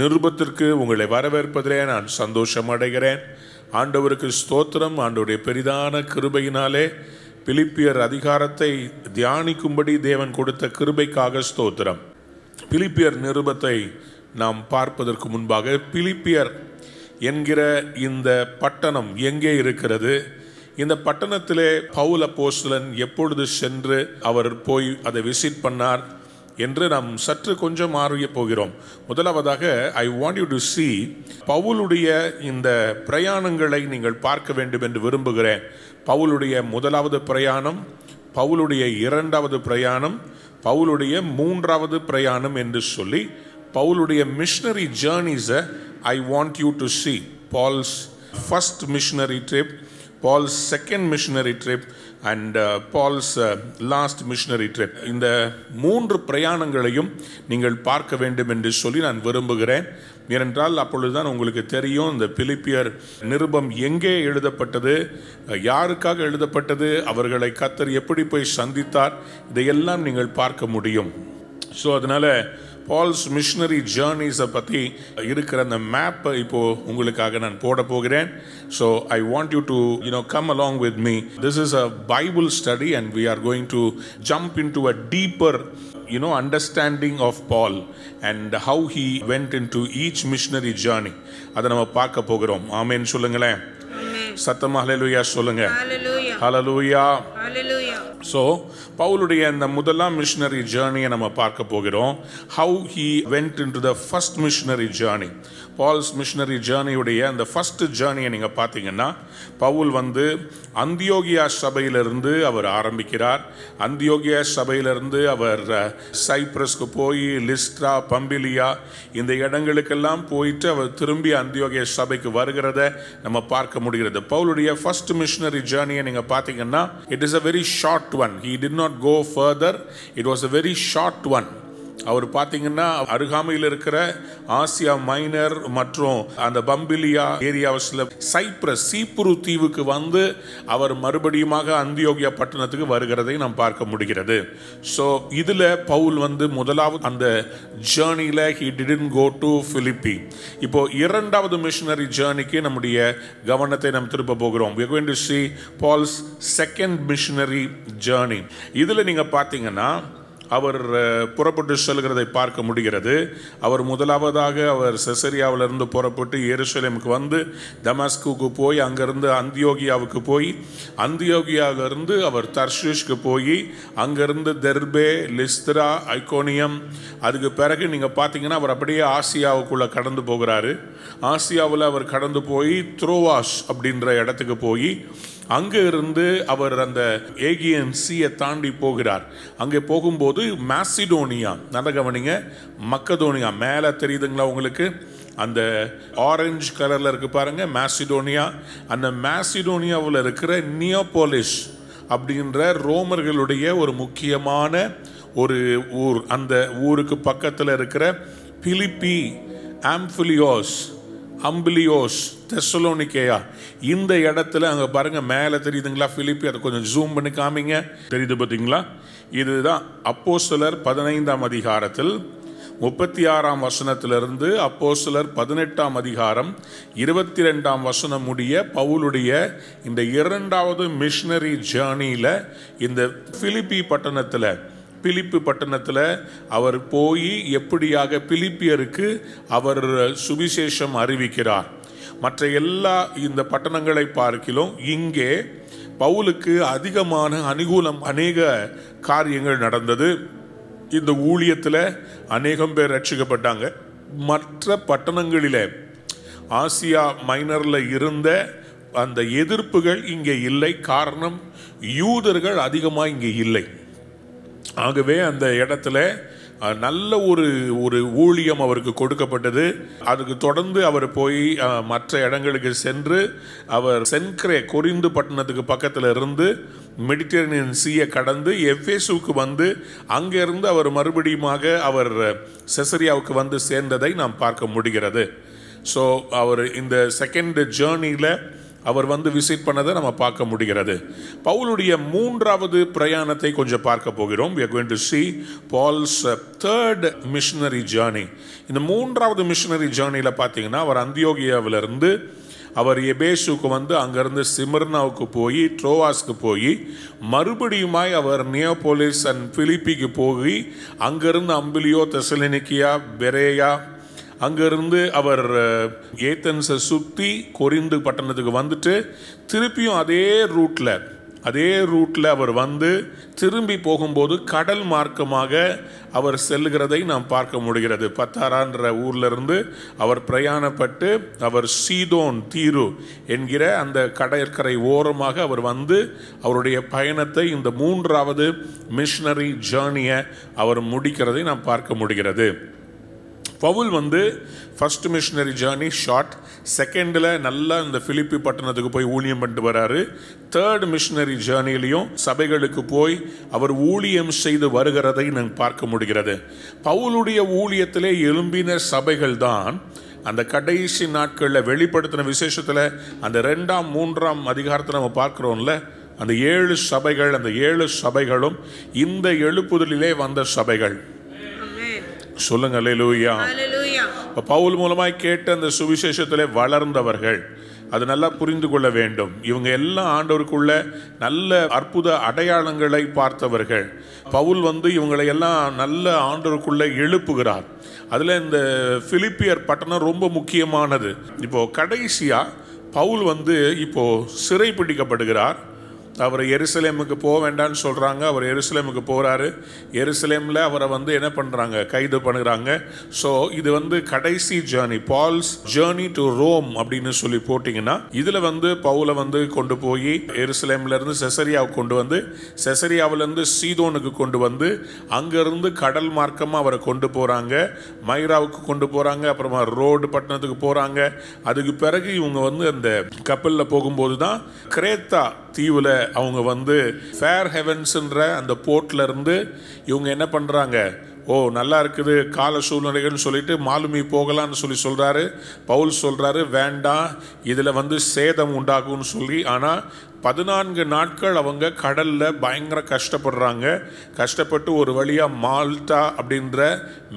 நிருபத்திற்கு உங்களை வரவேற்பதிலே நான் சந்தோஷம் அடைகிறேன் ஆண்டவருக்கு ஸ்தோத்திரம் ஆண்டவருடைய பெரிதான கிருபையினாலே பிலிப்பியர் அதிகாரத்தை தியானிக்கும்படி தேவன் கொடுத்த கிருபைக்காக ஸ்தோத்திரம் பிலிப்பியர் நிருபத்தை நாம் பார்ப்பதற்கு முன்பாக பிலிப்பியர் என்கிற இந்த பட்டணம் எங்கே இருக்கிறது இந்த பட்டணத்திலே பவுல போஸ்டலன் எப்பொழுது சென்று அவர் போய் அதை விசிட் பண்ணார் என்று நாம் சற்று கொஞ்சம் மாறிய போகிறோம் முதலாவதாக I want you to see பவுலுடைய இந்த பிரயாணங்களை நீங்கள் பார்க்க வேண்டும் என்று விரும்புகிறேன் பவுலுடைய முதலாவது பிரயாணம் பவுலுடைய இரண்டாவது பிரயாணம் பவுலுடைய மூன்றாவது பிரயாணம் என்று சொல்லி பவுலுடைய மிஷினரி ஜேர்னிஸை I want you to see Paul's first missionary trip Paul's second missionary trip and Paul's last missionary trip இந்த மூன்று பிரயாணங்களையும் நீங்கள் பார்க்க வேண்டும் என்று சொல்லி நான் விரும்புகிறேன் ஏனென்றால் அப்பொழுதுதான் உங்களுக்கு தெரியும் இந்த பிலிப்பியர் நிருபம் எங்கே எழுதப்பட்டது யாருக்காக எழுதப்பட்டது அவர்களை கத்தர் எப்படி போய் சந்தித்தார் இதையெல்லாம் நீங்கள் பார்க்க முடியும் ஸோ அதனால் பால்ஸ் மிஷினரி ஜேர்னிஸை பற்றி இருக்கிற அந்த மேப்பை இப்போது உங்களுக்காக நான் போட போகிறேன் so I want you to you know come along with me this is a Bible study and we are going to jump into a deeper you know understanding of paul and how he went into each missionary journey அதை நம்ம பார்க்க போகிறோம் ஆமேன்னு சொல்லுங்களேன் சத்தமாக hallelujah சொல்லுங்க hallelujah so பவுலுடைய இந்த முதலாம் மிஷினரி ஜேர்னியை நம்ம பார்க்க போகிறோம் how he went into the first missionary journey Paul's missionary ஜேர்னியுடைய அந்த ஃபஸ்ட்டு ஜேர்னியை நீங்கள் பார்த்தீங்கன்னா பவுல் வந்து அந்தியோகியா சபையிலிருந்து அவர் ஆரம்பிக்கிறார் அந்தியோகியா சபையிலிருந்து அவர் சைப்ரஸ்க்கு போய் லிஸ்ட்ரா பம்பிலியா இந்த இடங்களுக்கெல்லாம் போயிட்டு அவர் திரும்பி அந்தியோகிய சபைக்கு வருகிறத நம்ம பார்க்க முடிகிறது பவுலுடைய ஃபஸ்ட் மிஷினரி ஜேர்னியை நீங்கள் பார்த்தீங்கன்னா it is a very short one he did not go further it was a very short one அவர் பார்த்தீங்கன்னா அருகாமையில் இருக்கிற ஆசியா மைனர் மற்றும் அந்த பம்பிலியா ஏரியாவில் சைப்ரஸ் சீப்புரு தீவுக்கு வந்து அவர் மறுபடியுமாக அந்தியோகியா பட்டணத்துக்கு வருகிறதை நாம் பார்க்க முடிகிறது ஸோ இதில் பவுல் வந்து முதலாவது அந்த ஜேர்னியில் he didn't go to Philippi இப்போ இரண்டாவது மிஷினரி ஜேர்னிக்கு நம்முடைய கவனத்தை நாம் திருப்ப போகிறோம் பால்ஸ் செகண்ட் மிஷினரி ஜேர்னி இதில் நீங்கள் பார்த்தீங்கன்னா அவர் புறப்பட்டு செல்கிறதை பார்க்க முடிகிறது அவர் முதலாவதாக அவர் செசரியாவிலிருந்து புறப்பட்டு எருசலேமுக்கு வந்து தமாஸ்குக்கு போய் அங்கேருந்து அந்தியோகியாவுக்கு போய் அந்தியோகியாவிலிருந்து அவர் தர்ஷிஷ்க்கு போய் அங்கேருந்து தெர்பே லிஸ்திரா ஐகோனியம் அதுக்கு பிறகு நீங்கள் பார்த்தீங்கன்னா அவர் அப்படியே ஆசியாவுக்குள்ளே கடந்து போகிறாரு ஆசியாவில் அவர் கடந்து போய் த்ரோவாஸ் அப்படின்ற இடத்துக்கு போய் அங்கே இருந்து அவர் அந்த ஏகியன் சீயை தாண்டி போகிறார் அங்கே போகும்போது மேசிடோனியா நல்ல கவனிங்க மக்கதோனியா மேலே தெரியுதுங்களா உங்களுக்கு அந்த ஆரஞ்சு கலரில் இருக்குது பாருங்கள் மேசிடோனியா அந்த மேசிடோனியாவில் இருக்கிற நியோபோலிஷ் அப்படின்ற ரோமர்களுடைய ஒரு முக்கியமான ஒரு ஊர் அந்த ஊருக்கு பக்கத்தில் இருக்கிற பிலிப்பி ஆம்ஃபிலியோஸ் அம்பிலியோஸ் தெசலோனிக்கேயா இந்த இடத்துல அங்கே பாருங்கள் மேலே தெரியுதுங்களா ஃபிலிப்பி அதை கொஞ்சம் ஜூம் பண்ணி காமிங்க தெரியுது பார்த்தீங்களா இதுதான் அப்போ சிலர் பதினைந்தாம் அதிகாரத்தில் முப்பத்தி ஆறாம் வசனத்திலிருந்து அப்போ சிலர் பதினெட்டாம் அதிகாரம் இருபத்தி ரெண்டாம் வசனம் முடிய பவுலுடைய இந்த இரண்டாவது மிஷினரி ஜேர்னியில் இந்த பிலிப்பி பட்டணத்தில் பிலிப்பு பட்டணத்தில் அவர் போய் எப்படியாக பிலிப்பியருக்கு அவர் சுவிசேஷம் அறிவிக்கிறார் மற்ற எல்லா இந்த பட்டணங்களை பார்க்கிலும் இங்கே பவுலுக்கு அதிகமான அனுகூலம் அநேக காரியங்கள் நடந்தது இந்த ஊழியத்தில் அநேகம் பேர் ரட்சிக்கப்பட்டாங்க மற்ற பட்டணங்களில் ஆசியா மைனரில் இருந்த அந்த எதிர்ப்புகள் இங்கே இல்லை காரணம் யூதர்கள் அதிகமாக இங்கே இல்லை ஆகவே அந்த இடத்துல நல்ல ஒரு ஒரு ஊழியம் அவருக்கு கொடுக்கப்பட்டது அதுக்கு தொடர்ந்து அவர் போய் மற்ற இடங்களுக்கு சென்று அவர் சென்க்ரே கொரிந்து பட்டணத்துக்கு பக்கத்தில் இருந்து மெடிட்டரேனியன் சீயை கடந்து எஃபேசுக்கு வந்து அங்கிருந்து அவர் மறுபடியுமாக அவர் செசரியாவுக்கு வந்து சேர்ந்ததை நாம் பார்க்க முடிகிறது ஸோ அவர் இந்த செகண்ட் ஜேர்னியில் அவர் வந்து விசிட் பண்ணதை நம்ம பார்க்க முடிகிறது பவுலுடைய மூன்றாவது பிரயாணத்தை கொஞ்சம் பார்க்க போகிறோம் we are going to see Paul's third missionary journey இந்த மூன்றாவது மிஷினரி ஜேர்னியில் பார்த்தீங்கன்னா அவர் அந்தியோகியாவிலிருந்து அவர் எபேசுக்கு வந்து அங்கேருந்து சிமர்னாவுக்கு போய் ட்ரோவாஸ்க்கு போய் மறுபடியுமாய் அவர் நியோபோலிஸ் அண்ட் பிலிப்பிக்கு போய் அங்கேருந்து அம்பிலியோ தெசலினிக்கியா பெரேயா அங்கேருந்து அவர் ஏத்தன்ஸை சுற்றி கொரிந்து பட்டணத்துக்கு வந்துட்டு திருப்பியும் அதே ரூட்டில் அதே ரூட்டில் அவர் வந்து திரும்பி போகும்போது கடல் மார்க்கமாக அவர் செல்கிறதை நாம் பார்க்க முடிகிறது பத்தாரான்ற ஊர்லேருந்து அவர் பிரயாணப்பட்டு அவர் சீதோன் தீரு என்கிற அந்த கடற்கரை ஓரமாக அவர் வந்து அவருடைய பயணத்தை இந்த மூன்றாவது மிஷனரி ஜேர்னியை அவர் முடிக்கிறதை நாம் பார்க்க முடிகிறது பவுல் வந்து ஃபர்ஸ்ட் மிஷினரி ஜேர்னி ஷார்ட் செகண்டில் நல்லா இந்த பிலிப்பி பட்டணத்துக்கு போய் ஊழியம் பண்ணிட்டு வராரு தேர்ட் மிஷினரி ஜேர்னிலையும் சபைகளுக்கு போய் அவர் ஊழியம் செய்து வருகிறதை நாங்கள் பார்க்க முடிகிறது பவுலுடைய ஊழியத்திலே எழும்பின சபைகள் தான் அந்த கடைசி நாட்களில் வெளிப்படுத்தின விசேஷத்தில் அந்த ரெண்டாம் மூன்றாம் அதிகாரத்தை நம்ம பார்க்குறோம்ல அந்த ஏழு சபைகள் அந்த ஏழு சபைகளும் இந்த எழுப்புதலிலே வந்த சபைகள் சொல்லுங்க அலையலூயா இப்போ பவுல் மூலமாக கேட்ட அந்த சுவிசேஷத்தில் வளர்ந்தவர்கள் அது நல்லா புரிந்து கொள்ள வேண்டும் இவங்க எல்லாம் ஆண்டவருக்குள்ள நல்ல அற்புத அடையாளங்களை பார்த்தவர்கள் பவுல் வந்து இவங்களை எல்லாம் நல்ல ஆண்டவருக்குள்ள எழுப்புகிறார் அதில் இந்த பிலிப்பியர் பட்டணம் ரொம்ப முக்கியமானது இப்போது கடைசியாக பவுல் வந்து இப்போது சிறை பிடிக்கப்படுகிறார் அவர் எருசலேமுக்கு போக வேண்டாம்னு சொல்கிறாங்க அவர் எருசலேமுக்கு போகிறாரு எருசலேமில் அவரை வந்து என்ன பண்ணுறாங்க கைது பண்ணுறாங்க ஸோ இது வந்து கடைசி journey Paul's journey to Rome அப்படின்னு சொல்லி போட்டிங்கன்னா இதில் வந்து பவுலை வந்து கொண்டு போய் எருசலேம்லேருந்து செசரியாவுக்கு கொண்டு வந்து செசரியாவிலேருந்து சீதோனுக்கு கொண்டு வந்து அங்கேருந்து கடல் மார்க்கமாக அவரை கொண்டு போகிறாங்க மைராவுக்கு கொண்டு போகிறாங்க அப்புறமா ரோடு பட்டணத்துக்கு போகிறாங்க அதுக்கு பிறகு இவங்க வந்து அந்த கப்பலில் போகும்போது தான் கிரேத்தா தீவில் அவங்க வந்து ஃபேர் ஹெவன்ஸுன்ற அந்த போர்ட்லேருந்து இவங்க என்ன பண்ணுறாங்க ஓ நல்லா இருக்குது கால சூழ்நிலைகள்னு சொல்லிட்டு மாலுமி போகலான்னு சொல்லி சொல்கிறாரு பவுல் சொல்கிறாரு வேண்டாம் இதில் வந்து சேதம் உண்டாகும்னு சொல்லி ஆனால் பதினான்கு நாட்கள் அவங்க கடலில் பயங்கர கஷ்டப்படுறாங்க கஷ்டப்பட்டு ஒரு வழியாக மால்டா அப்படின்ற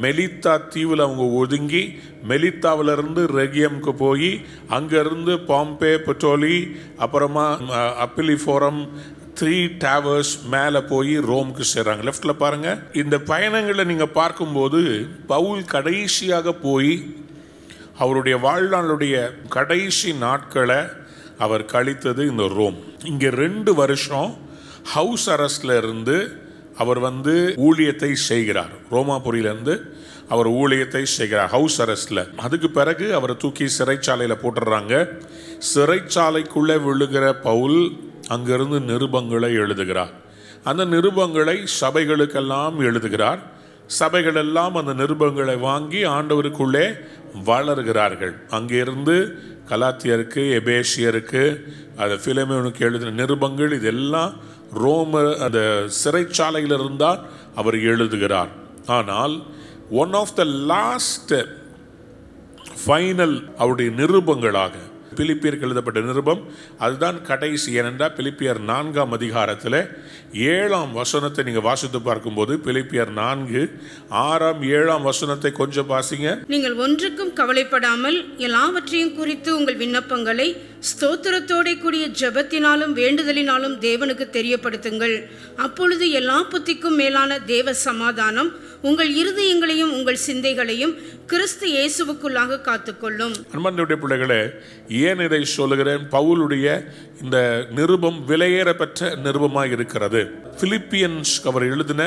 மெலித்தா தீவில் அவங்க ஒதுங்கி மெலித்தாவிலிருந்து ரெகியம்க்கு போய் அங்கேருந்து பாம்பே பெட்ரோலி அப்புறமா அப்பிலிஃபோரம் த்ரீ டவர்ஸ் மேலே போய் ரோமுக்கு சேர்றாங்க லெஃப்டில் பாருங்கள் இந்த பயணங்களை நீங்கள் பார்க்கும்போது பவுல் கடைசியாக போய் அவருடைய வாழ்நாளுடைய கடைசி நாட்களை அவர் கழித்தது இந்த ரோம் இங்கே ரெண்டு வருஷம் ஹவுஸ் அரஸ்டில் இருந்து அவர் வந்து ஊழியத்தை செய்கிறார் ரோமாபுரியிலேருந்து அவர் ஊழியத்தை செய்கிறார் ஹவுஸ் அரஸ்டில் அதுக்கு பிறகு அவரை தூக்கி சிறைச்சாலையில் போட்டுடுறாங்க சிறைச்சாலைக்குள்ளே விழுகிற பவுல் அங்கிருந்து நிருபங்களை எழுதுகிறார் அந்த நிருபங்களை சபைகளுக்கெல்லாம் எழுதுகிறார் சபைகளெல்லாம் அந்த நிருபங்களை வாங்கி ஆண்டவருக்குள்ளே வளர்கிறார்கள் அங்கிருந்து கலாத்தியருக்கு எபேஷியருக்கு அது ஃபிலமேனுக்கு எழுதின நிருபங்கள் இதெல்லாம் ரோம அந்த சிறைச்சாலையில் இருந்தால் அவர் எழுதுகிறார் ஆனால் one of the last final அவருடைய நிருபங்களாக பிலிப்பியருக்கு எழுதப்பட்ட நிருபம் அதுதான் கடைசி ஏனென்றால் பிலிப்பியர் நான்காம் அதிகாரத்தில் ஏழாம் வசனத்தை நீங்கள் வாசித்து பார்க்கும்போது பிலிப்பியர் நான்கு ஆறாம் ஏழாம் வசனத்தை கொஞ்சம் வாசிங்க நீங்கள் ஒன்றுக்கும் கவலைப்படாமல் எல்லாவற்றையும் குறித்து உங்கள் விண்ணப்பங்களை ஸ்தோத்திரத்தோடே கூடிய ஜபத்தினாலும் வேண்டுதலினாலும் தேவனுக்கு தெரியப்படுத்துங்கள் அப்பொழுது எல்லா புத்திக்கும் மேலான தேவ சமாதானம் உங்கள் இருதயங்களையும் உங்கள் சிந்தைகளையும் கிறிஸ்து இயேசுவுக்குள்ளாக காத்துக்கொள்ளும் அன்பனுடைய பிள்ளைகளே ஏன் இதை சொல்லுகிறேன் பவுலுடைய இந்த நிருபம் விலையேறப்பெற்ற நிருபமாக இருக்கிறது பிலிப்பியன்ஸ் அவர் எழுதின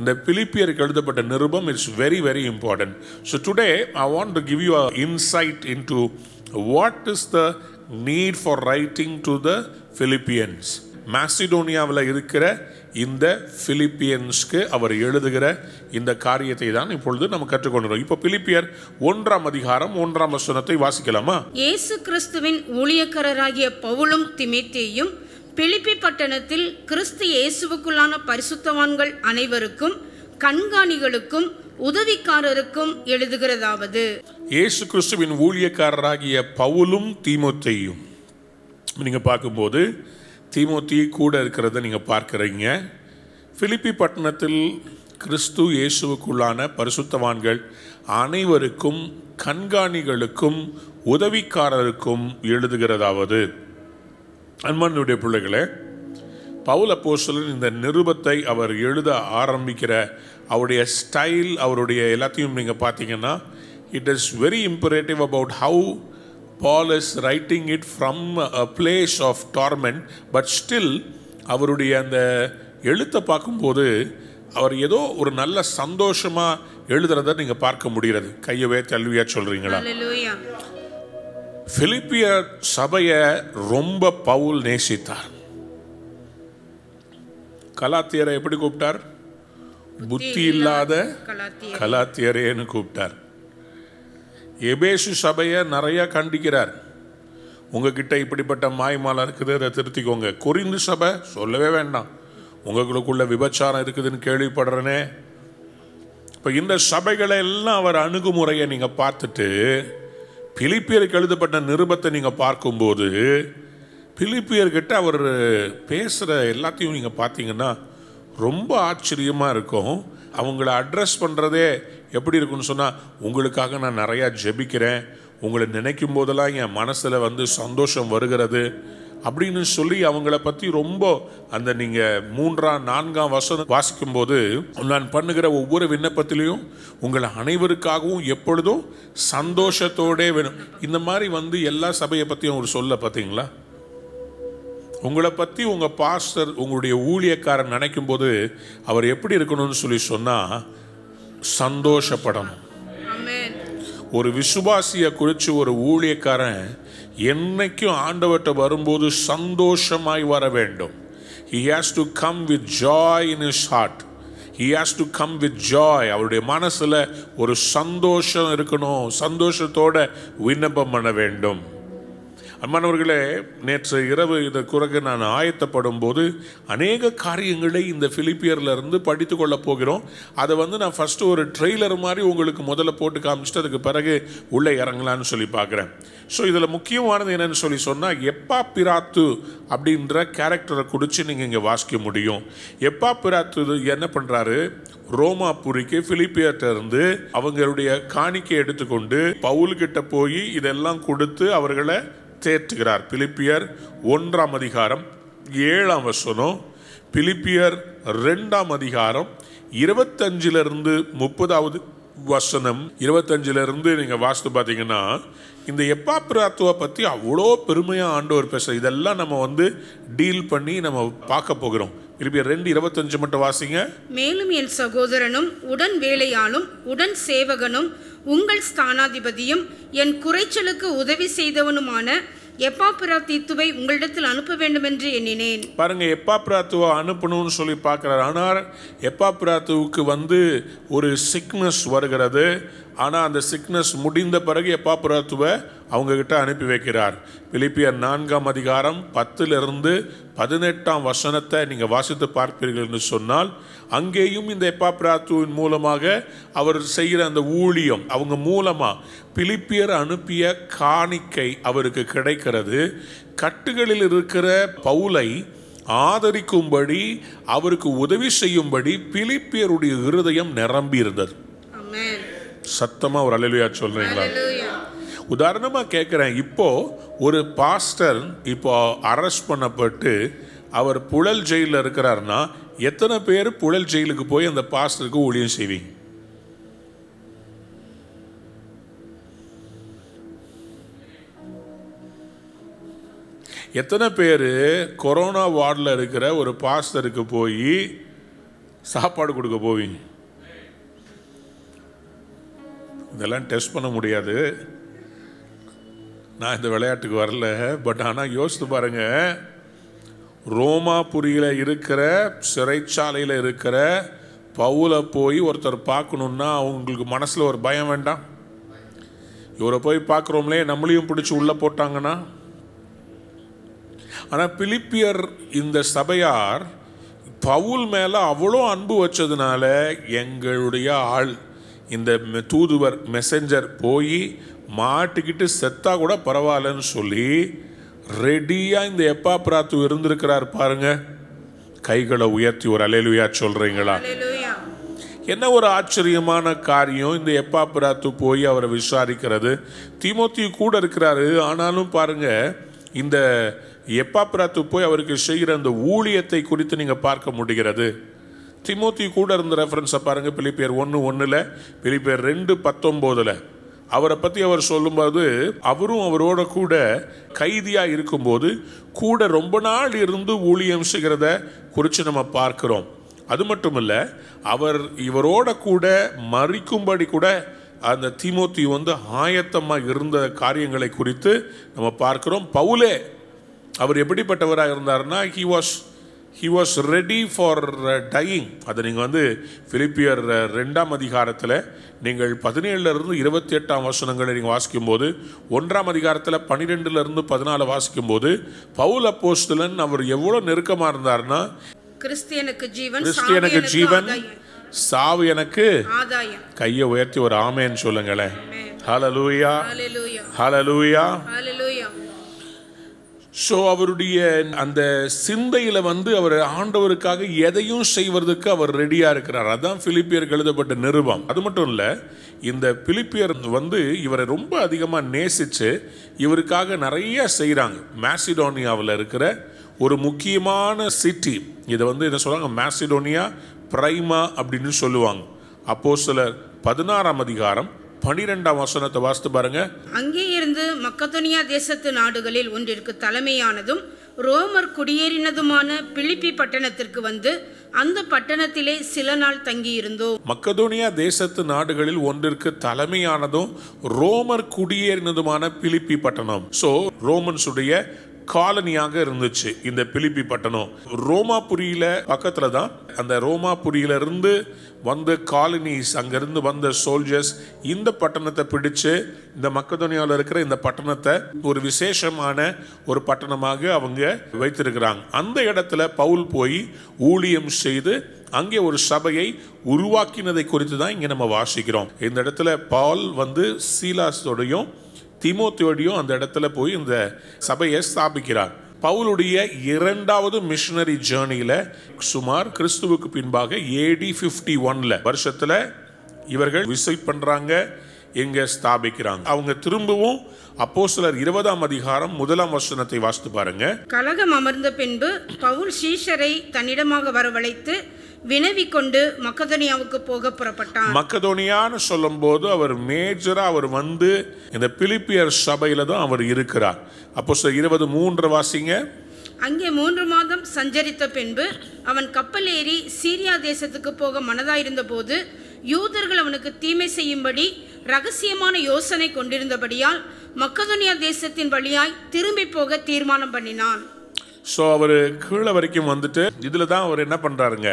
இந்த பிலிப்பியருக்கு எழுதப்பட்ட நிருபம் it's very very important so today I want to give you a insight in to what is the need for writing to the Philippians மேசிடோனியாவில் இருக்கிற இந்த பிலிப்பியன்ஸ்க்கு அவர் எழுதுகிற இந்த காரியத்தை தான் இப்பொழுது நம்ம கற்றுக்கொண்டோம் இப்போ பிலிப்பியர் ஒன்றாம் அதிகாரம் ஒன்றாம் வசனத்தை வாசிக்கலாமா இயேசு கிறிஸ்துவின் ஊழியக்காரராகிய பவுலும் திமேத்தேயும் பிலிப்பி பட்டணத்தில் கிறிஸ்து இயேசுவுக்குள்ளான பரிசுத்தவான்கள் அனைவருக்கும் கண்காணிகளுக்கும் உதவிக்காரருக்கும் எழுதுகிறதாவது இயேசு கிறிஸ்துவின் ஊழியக்காரராகிய பவுலும் தீமோத்தையும் நீங்கள் பார்க்கும்போது தீமோத்தி கூட இருக்கிறத நீங்கள் பார்க்குறீங்க பிலிப்பி பட்டணத்தில் கிறிஸ்து இயேசுவுக்குள்ளான பரிசுத்தவான்கள் அனைவருக்கும் கண்காணிகளுக்கும் உதவிக்காரருக்கும் எழுதுகிறதாவது அன்பனுடைய பிள்ளைகளே பவுல போஸ்டலின் இந்த நிருபத்தை அவர் எழுத ஆரம்பிக்கிற அவருடைய ஸ்டைல் அவருடைய எல்லாத்தையும் நீங்கள் பார்த்தீங்கன்னா it is very imperative about how Paul is writing it from a place of torment but still அவருடைய அந்த எழுத்தை பார்க்கும்போது அவர் ஏதோ ஒரு நல்ல சந்தோஷமா எழுதுறத நீங்கள் பார்க்க முடிகிறது கையவே தல்வியாக சொல்கிறீங்களா பிலிப்பிய சபையை ரொம்ப பவுல் நேசித்தார் கலாத்தியரை எப்படி கூப்பிட்டார் புத்தி இல்லாத கலாத்தியரேன்னு கூப்பிட்டார் எபேசு சபையை நிறைய கண்டிக்கிறார் உங்ககிட்ட இப்படிப்பட்ட மாய்மாலை இருக்குது அதை திருத்திக்கோங்க குறிந்து சபை சொல்லவே வேண்டாம் உங்களுக்குள்ள விபச்சாரம் இருக்குதுன்னு கேள்விப்படுறனே இப்போ இந்த சபைகளை எல்லாம் அவர் அணுகுமுறையை நீங்கள் பார்த்துட்டு பிலிப்பியருக்கு எழுதப்பட்ட நிருபத்தை நீங்கள் பார்க்கும்போது பிலிப்பியர்கிட்ட அவர் பேசுகிற எல்லாத்தையும் நீங்கள் பார்த்தீங்கன்னா ரொம்ப ஆச்சரியமாக இருக்கும் அவங்கள அட்ரஸ் பண்ணுறதே எப்படி இருக்குன்னு சொன்னால் உங்களுக்காக நான் நிறையா ஜெபிக்கிறேன் உங்களை நினைக்கும் போதெல்லாம் என் மனசில் வந்து சந்தோஷம் வருகிறது அப்படின்னு சொல்லி அவங்கள பற்றி ரொம்ப அந்த நீங்கள் மூன்றாம் நான்காம் வசனம் வாசிக்கும் போது நான் பண்ணுகிற ஒவ்வொரு விண்ணப்பத்திலையும் உங்களை அனைவருக்காகவும் எப்பொழுதும் சந்தோஷத்தோடே வேணும் இந்த மாதிரி வந்து எல்லா சபையை பற்றியும் ஒரு சொல்ல பார்த்தீங்களா உங்களை பற்றி உங்கள் பாஸ்டர் உங்களுடைய ஊழியக்காரன் நினைக்கும் போது அவர் எப்படி இருக்கணும்னு சொல்லி சொன்னால் சந்தோஷப்படணும் ஒரு விசுவாசியை குறித்து ஒரு ஊழியக்காரன் என்னைக்கும் ஆண்டவர்கிட்ட வரும்போது சந்தோஷமாய் வர வேண்டும் he has to come with joy in his heart he has to come with joy அவருடைய மனசில் ஒரு சந்தோஷம் இருக்கணும் சந்தோஷத்தோட விண்ணப்பம் பண்ண வேண்டும் அம்மானவர்களே நேற்று இரவு குறகு நான் ஆயத்தப்படும் போது அநேக காரியங்களை இந்த இருந்து படித்து கொள்ளப் போகிறோம் அதை வந்து நான் ஃபஸ்ட்டு ஒரு ட்ரெய்லர் மாதிரி உங்களுக்கு முதல்ல போட்டு காமிச்சிட்டு அதுக்கு பிறகு உள்ளே இறங்கலான்னு சொல்லி பார்க்குறேன் ஸோ இதில் முக்கியமானது என்னென்னு சொல்லி சொன்னால் எப்பா பிராத்து அப்படின்ற கேரக்டரை குடித்து நீங்கள் இங்கே வாசிக்க முடியும் எப்பா பிராத்து என்ன பண்ணுறாரு ரோமா புரிக்கு இருந்து அவங்களுடைய காணிக்கை எடுத்துக்கொண்டு பவுல்கிட்ட போய் இதெல்லாம் கொடுத்து அவர்களை தேற்றுகிறார் பிலிப்பியர் ஒன்றாம் அதிகாரம் ஏழாம் வசனம் பிலிப்பியர் ரெண்டாம் அதிகாரம் இருபத்தஞ்சிலிருந்து முப்பதாவது வசனம் இருபத்தஞ்சிலிருந்து நீங்கள் வாஸ்து பார்த்தீங்கன்னா இந்த எப்பா பிராத்துவை பற்றி அவ்வளோ பெருமையாக ஆண்டவர் பேச இதெல்லாம் நம்ம வந்து டீல் பண்ணி நம்ம பார்க்க போகிறோம் பிலிப்பியர் ரெண்டு இருபத்தஞ்சு மட்டும் வாசிங்க மேலும் என் சகோதரனும் உடன் வேலையாளும் உடன் சேவகனும் உங்கள் ஸ்தானாதிபதியும் என் குறைச்சலுக்கு உதவி செய்தவனுமான எப்பாபிரா தீத்துவை உங்களிடத்தில் அனுப்ப வேண்டும் என்று எண்ணினேன் பாருங்க எப்பாப்ராத்துவா தீவை அனுப்பணும்னு சொல்லி பார்க்குறாரு ஆனால் எப்பாபிரா தீவுக்கு வந்து ஒரு சிக்னஸ் வருகிறது ஆனால் அந்த சிக்னஸ் முடிந்த பிறகு எப்பாப்ராத்துவை தீவை அவங்கக்கிட்ட அனுப்பி வைக்கிறார் பிலிப்பியர் நான்காம் அதிகாரம் பத்திலிருந்து பதினெட்டாம் வசனத்தை நீங்கள் வாசித்து பார்ப்பீர்கள் என்று சொன்னால் அங்கேயும் இந்த எப்பாப்ராத்துவின் மூலமாக அவர் செய்கிற அந்த ஊழியம் அவங்க மூலமாக பிலிப்பியர் அனுப்பிய காணிக்கை அவருக்கு கிடைக்கிறது கட்டுகளில் இருக்கிற பவுலை ஆதரிக்கும்படி அவருக்கு உதவி செய்யும்படி பிலிப்பியருடைய இருதயம் நிரம்பி இருந்தது சத்தமாக ஒரு அலையிலையா சொல்கிறீங்களா உதாரணமாக கேட்குறேன் இப்போது ஒரு பாஸ்டர் இப்போ அரெஸ்ட் பண்ணப்பட்டு அவர் புழல் ஜெயிலில் இருக்கிறாருன்னா எத்தனை பேர் புழல் ஜெயிலுக்கு போய் அந்த பாஸ்டருக்கு ஊழியம் செய்வீங்க எத்தனை பேர் கொரோனா வார்டில் இருக்கிற ஒரு பாஸ்டருக்கு போய் சாப்பாடு கொடுக்க போவீங்க இதெல்லாம் டெஸ்ட் பண்ண முடியாது நான் இந்த விளையாட்டுக்கு வரல பட் ஆனால் யோசித்து பாருங்கள் ரோமாபுரியில் இருக்கிற சிறைச்சாலையில் இருக்கிற பவுலை போய் ஒருத்தர் பார்க்கணுன்னா அவங்களுக்கு மனசில் ஒரு பயம் வேண்டாம் இவரை போய் பார்க்குறோம்லே நம்மளையும் பிடிச்சி உள்ளே போட்டாங்கன்னா ஆனால் பிலிப்பியர் இந்த சபையார் பவுல் மேலே அவ்வளோ அன்பு வச்சதுனால எங்களுடைய ஆள் இந்த தூதுவர் மெசஞ்சர் போய் மாட்டிக்கிட்டு செத்தா கூட பரவாயில்லன்னு சொல்லி ரெடியாக இந்த எப்பா பிராத்து இருந்திருக்கிறார் பாருங்க கைகளை உயர்த்தி ஒரு அலையிலுயா சொல்கிறீங்களா என்ன ஒரு ஆச்சரியமான காரியம் இந்த எப்பா பிராத்து போய் அவரை விசாரிக்கிறது திமுத்தி கூட இருக்கிறாரு ஆனாலும் பாருங்க இந்த எப்பா பிராத்து போய் அவருக்கு செய்கிற அந்த ஊழியத்தை குறித்து நீங்கள் பார்க்க முடிகிறது திமுத்தி கூட இருந்த ரெஃபரன்ஸை பாருங்கள் பிலிப்பேர் ஒன்று ஒன்றில் பிலிப்பேர் ரெண்டு பத்தொம்போதில் அவரை பற்றி அவர் சொல்லும்போது அவரும் அவரோட கூட கைதியாக இருக்கும்போது கூட ரொம்ப நாள் இருந்து ஊழியம் செய்கிறத குறித்து நம்ம பார்க்குறோம் அது மட்டும் இல்லை அவர் இவரோட கூட மறிக்கும்படி கூட அந்த திமுத்தி வந்து ஆயத்தமாக இருந்த காரியங்களை குறித்து நம்ம பார்க்குறோம் பவுலே அவர் எப்படிப்பட்டவராக இருந்தார்னா he was he was ready for dying அதை நீங்கள் வந்து பிலிப்பியர் uh, ரெண்டாம் அதிகாரத்தில் நீங்கள் பதினேழுலேருந்து இருபத்தி எட்டாம் வசனங்களை நீங்கள் வாசிக்கும்போது ஒன்றாம் அதிகாரத்தில் பன்னிரெண்டுலேருந்து பதினாலு வாசிக்கும்போது பவுல் அப்போஸ்டலன் அவர் எவ்வளோ நெருக்கமாக இருந்தார்னா கிறிஸ்தியனுக்கு ஜீவன் கிறிஸ்தியனுக்கு ஜீவன் சாவு எனக்கு கையை உயர்த்தி ஒரு ஆமேன்னு சொல்லுங்களேன் ஹலலூயா ஹலலூயா ஹலலூயா ஸோ அவருடைய அந்த சிந்தையில் வந்து அவர் ஆண்டவருக்காக எதையும் செய்வதற்கு அவர் ரெடியாக இருக்கிறார் அதான் பிலிப்பியர் எழுதப்பட்ட நிருபம் அது மட்டும் இல்லை இந்த பிலிப்பியர் வந்து இவரை ரொம்ப அதிகமாக நேசித்து இவருக்காக நிறைய செய்கிறாங்க மேசிடோனியாவில் இருக்கிற ஒரு முக்கியமான சிட்டி இதை வந்து என்ன சொல்கிறாங்க மேசிடோனியா பிரைமா அப்படின்னு சொல்லுவாங்க அப்போது சிலர் பதினாறாம் அதிகாரம் பனிரெண்டாம் வசனத்தை வாசித்து பாருங்க அங்கே இருந்து மக்கத்தோனியா தேசத்து நாடுகளில் ஒன்றிற்கு தலைமையானதும் ரோமர் குடியேறினதுமான பிலிப்பி பட்டணத்திற்கு வந்து அந்த பட்டணத்திலே சில நாள் தங்கியிருந்தோம் மக்கதோனியா தேசத்து நாடுகளில் ஒன்றிற்கு தலைமையானதும் ரோமர் குடியேறினதுமான பிலிப்பி பட்டணம் ஸோ ரோமன்ஸுடைய காலனியாக இருந்துச்சு இந்த பிலிப்பி பட்டணம் ரோமாபுரியில பக்கத்துல தான் அந்த ரோமாபுரியில இருந்து வந்த காலனிஸ் அங்கிருந்து வந்த சோல்ஜர்ஸ் இந்த பட்டணத்தை பிடிச்சு இந்த மக்கதோனியாவில் இருக்கிற இந்த பட்டணத்தை ஒரு விசேஷமான ஒரு பட்டணமாக அவங்க வைத்திருக்கிறாங்க அந்த இடத்துல பவுல் போய் ஊழியம் செய்து அங்கே ஒரு சபையை உருவாக்கினதை குறித்து தான் இங்கே நம்ம வாசிக்கிறோம் இந்த இடத்துல பால் வந்து சீலாஸோடையும் திமோத்தியோடையும் அந்த இடத்துல போய் இந்த சபையை ஸ்தாபிக்கிறார் பவுலுடைய இரண்டாவது மிஷனரி ஜேர்னியில் சுமார் கிறிஸ்துவுக்கு பின்பாக ஏடி ஃபிஃப்டி ஒன்ல வருஷத்தில் இவர்கள் விசிட் பண்ணுறாங்க எங்கே ஸ்தாபிக்கிறாங்க அவங்க திரும்பவும் அப்போ சிலர் இருபதாம் அதிகாரம் முதலாம் வசனத்தை வாசித்து பாருங்க கலகம் அமர்ந்த பின்பு பவுல் சீஷரை தன்னிடமாக வரவழைத்து வினவி கொண்டு மக்கதோனியாவுக்கு போக புறப்பட்டார் மக்கதோனியான்னு சொல்லும்போது அவர் மேஜராக அவர் வந்து இந்த பிலிப்பியர் சபையில் தான் அவர் இருக்கிறார் அப்போ சார் இருபது மூன்று வாசிங்க அங்கே மூன்று மாதம் சஞ்சரித்த பின்பு அவன் கப்பல் ஏறி சீரியா தேசத்துக்கு போக மனதாயிருந்த போது யூதர்கள் அவனுக்கு தீமை செய்யும்படி ரகசியமான யோசனை கொண்டிருந்தபடியால் மக்கதோனியா தேசத்தின் வழியாய் திரும்பி போக தீர்மானம் பண்ணினான் ஸோ அவர் கீழே வரைக்கும் வந்துட்டு இதில் தான் அவர் என்ன பண்ணுறாருங்க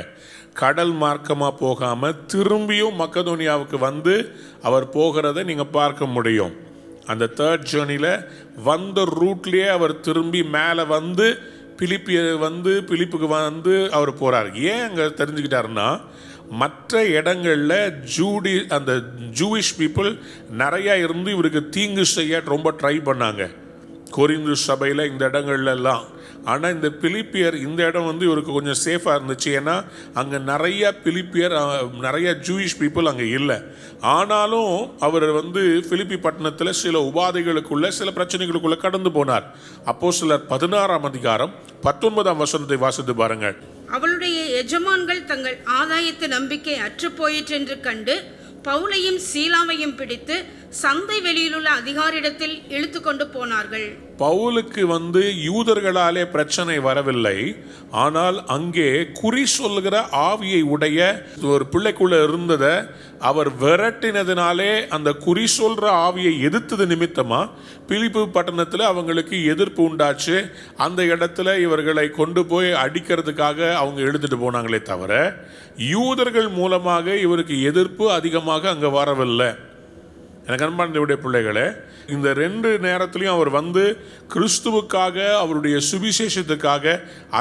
கடல் மார்க்கமாக போகாமல் திரும்பியும் மக்கதோனியாவுக்கு வந்து அவர் போகிறத நீங்கள் பார்க்க முடியும் அந்த தேர்ட் ஜேர்னியில் வந்த ரூட்லேயே அவர் திரும்பி மேலே வந்து பிலிப்பிய வந்து பிலிப்புக்கு வந்து அவர் போகிறார் ஏன் அங்கே தெரிஞ்சுக்கிட்டாருன்னா மற்ற இடங்களில் ஜூடி அந்த ஜூவிஷ் பீப்புள் நிறையா இருந்து இவருக்கு தீங்கு செய்ய ரொம்ப ட்ரை பண்ணாங்க கொரிந்து சபையில் இந்த இடங்கள்லாம் ஆனால் இந்த பிலிப்பியர் இந்த இடம் வந்து இவருக்கு கொஞ்சம் சேஃபாக இருந்துச்சு ஏன்னா அங்கே நிறைய பிலிப்பியர் நிறைய ஜூயிஷ் பீப்புள் அங்கே இல்லை ஆனாலும் அவர் வந்து பிலிப்பி பட்டணத்தில் சில உபாதைகளுக்குள்ள சில பிரச்சனைகளுக்குள்ளே கடந்து போனார் அப்போ சிலர் பதினாறாம் அதிகாரம் பத்தொன்பதாம் வசனத்தை வாசித்து பாருங்கள் அவளுடைய எஜமான்கள் தங்கள் ஆதாயத்து நம்பிக்கை அற்று என்று கண்டு பவுலையும் சீலாமையும் பிடித்து சந்தை வெளியிலுள்ள அதிகாரிடத்தில் இழுத்து கொண்டு போனார்கள் பவுலுக்கு வந்து யூதர்களாலே பிரச்சனை வரவில்லை ஆனால் அங்கே குறி சொல்லுகிற ஆவியை உடைய ஒரு பிள்ளைக்குள்ள இருந்தத அவர் விரட்டினதுனாலே அந்த குறி சொல்ற ஆவியை எதிர்த்தது நிமித்தமா பிலிப்பு பட்டணத்தில் அவங்களுக்கு எதிர்ப்பு உண்டாச்சு அந்த இடத்துல இவர்களை கொண்டு போய் அடிக்கிறதுக்காக அவங்க எழுதிட்டு போனாங்களே தவிர யூதர்கள் மூலமாக இவருக்கு எதிர்ப்பு அதிகமாக அங்கே வரவில்லை எனக்கு அன்பானவருடைய பிள்ளைகளே இந்த ரெண்டு நேரத்திலையும் அவர் வந்து கிறிஸ்துவுக்காக அவருடைய சுவிசேஷத்துக்காக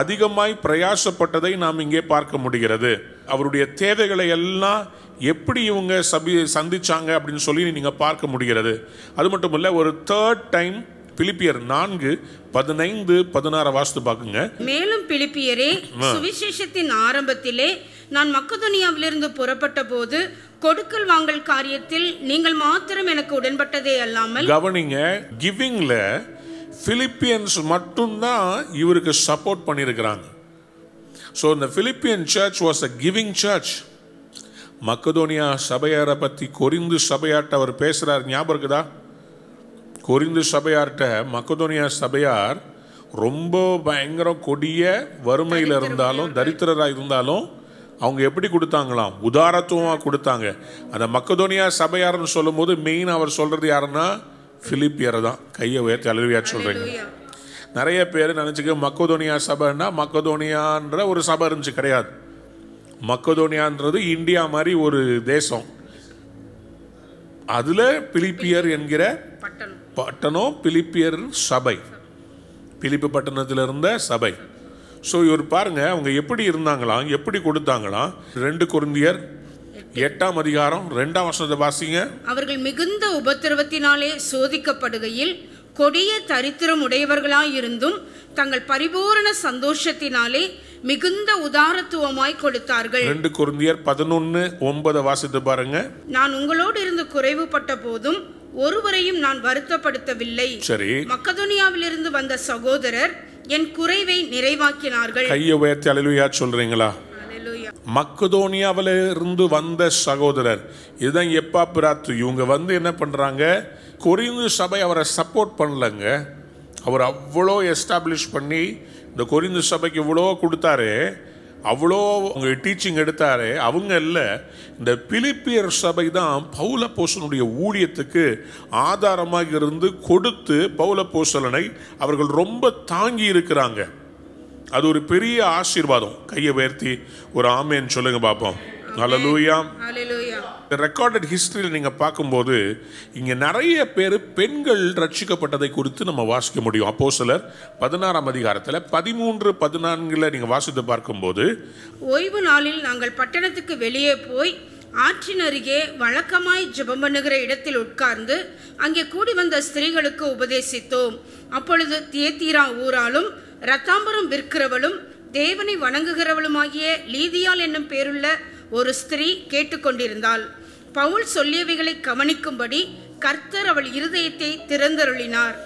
அதிகமாய் பிரயாசப்பட்டதை நாம் இங்கே பார்க்க முடிகிறது அவருடைய தேவைகளை எல்லாம் எப்படி இவங்க சபி சந்திச்சாங்க அப்படின்னு சொல்லி நீங்கள் பார்க்க முடிகிறது அது மட்டும் இல்லை ஒரு தேர்ட் டைம் பிலிப்பியர் நான்கு பதினைந்து பதினாறு வாசித்து பாக்குங்க மேலும் பிலிப்பியரே சுவிசேஷத்தின் ஆரம்பத்திலே நான் மக்கதுனியாவிலிருந்து புறப்பட்ட போது கொடுக்கல் வாங்கல் காரியத்தில் நீங்கள் மாத்திரம் எனக்கு உடன்பட்டதே அல்லாமல் கவனிங்க கிவிங்ல பிலிப்பியன்ஸ் மட்டும்தான் இவருக்கு சப்போர்ட் பண்ணியிருக்கிறாங்க ஸோ இந்த Philippian church was a giving church மக்கதோனியா சபையாரை பற்றி கொறிந்து சபையாட்ட அவர் பேசுகிறார் ஞாபகம் இருக்குதா கொரிந்து சபையார்கிட்ட மக்கதோனியா சபையார் ரொம்ப பயங்கரம் கொடிய வறுமையில் இருந்தாலும் தரித்திரராக இருந்தாலும் அவங்க எப்படி கொடுத்தாங்களாம் உதாரத்துவமாக கொடுத்தாங்க அந்த மக்கதோனியா சபையார்னு சொல்லும் போது மெயின் அவர் சொல்கிறது யாருன்னா பிலிப்பியரை தான் கையை உயர்த்தி அழுவியா சொல்கிறீங்க நிறைய பேர் நினச்சிக்க மக்கதோனியா சபைன்னா மக்கதோனியான்ற ஒரு சபை இருந்துச்சு கிடையாது மக்கதோனியான்றது இந்தியா மாதிரி ஒரு தேசம் அதில் பிலிப்பியர் என்கிற பட்டணம் பிலிப்பியர் சபை பிலிப்பு பட்டணத்தில் இருந்த சபை ஸோ இவர் பாருங்கள் அவங்க எப்படி இருந்தாங்களாம் எப்படி கொடுத்தாங்களாம் ரெண்டு குருந்தியர் எட்டாம் அதிகாரம் ரெண்டாம் வருஷத்தை வாசிங்க அவர்கள் மிகுந்த உபத்திரவத்தினாலே சோதிக்கப்படுகையில் கொடிய தரித்திரம் உடையவர்களாயிருந்தும் தங்கள் பரிபூரண சந்தோஷத்தினாலே மிகுந்த உதாரத்துவமாய் கொடுத்தார்கள் ரெண்டு குருந்தியர் பதினொன்னு ஒன்பது வாசித்து பாருங்க நான் உங்களோடு இருந்து பட்ட போதும் ஒருவரையும் நான் வருத்தப்படுத்தவில்லை சரி மக்கதுனியாவில் இருந்து வந்த சகோதரர் என் குறைவை நிறைவாக்கினார்கள் கைய உயர்த்தி அலலுயா சொல்றீங்களா மக்கதோனியாவில இருந்து வந்த சகோதரர் இதுதான் எப்பா பிராத்து இவங்க வந்து என்ன பண்ணுறாங்க குறிந்து சபை அவரை சப்போர்ட் பண்ணலங்க அவர் அவ்வளோ எஸ்டாப்ளிஷ் பண்ணி இந்த கொரிந்து சபைக்கு இவ்வளோ கொடுத்தாரு அவ்வளோ அவங்க டீச்சிங் எடுத்தாரு அவங்க இல்லை இந்த பிலிப்பியர் சபை தான் பௌல போசனுடைய ஊழியத்துக்கு ஆதாரமாக இருந்து கொடுத்து பௌல போசலனை அவர்கள் ரொம்ப தாங்கி இருக்கிறாங்க அது ஒரு பெரிய ஆசீர்வாதம் கையை உயர்த்தி ஒரு ஆமேன்னு சொல்லுங்க பார்ப்போம் நல்ல லூயாம் இந்த ரெக்கார்டட் ஹிஸ்டரியில் நீங்கள் பார்க்கும்போது இங்கே நிறைய பேர் பெண்கள் ரட்சிக்கப்பட்டதை குறித்து நம்ம வாசிக்க முடியும் அப்போ சிலர் பதினாறாம் அதிகாரத்தில் பதிமூன்று பதினான்கில் நீங்கள் வாசித்து பார்க்கும்போது ஓய்வு நாளில் நாங்கள் பட்டணத்துக்கு வெளியே போய் ஆற்றின் அருகே வழக்கமாய் ஜபம் பண்ணுகிற இடத்தில் உட்கார்ந்து அங்கே கூடி வந்த ஸ்திரீகளுக்கு உபதேசித்தோம் அப்பொழுது தேத்தீரா ஊராலும் ரத்தாம்பரம் விற்கிறவளும் தேவனை வணங்குகிறவளுமாகிய லீதியால் என்னும் பேருள்ள ஒரு ஸ்திரீ கேட்டுக்கொண்டிருந்தாள் பவுல் சொல்லியவைகளை கவனிக்கும்படி கர்த்தர் அவள் இருதயத்தை திறந்தருளினார்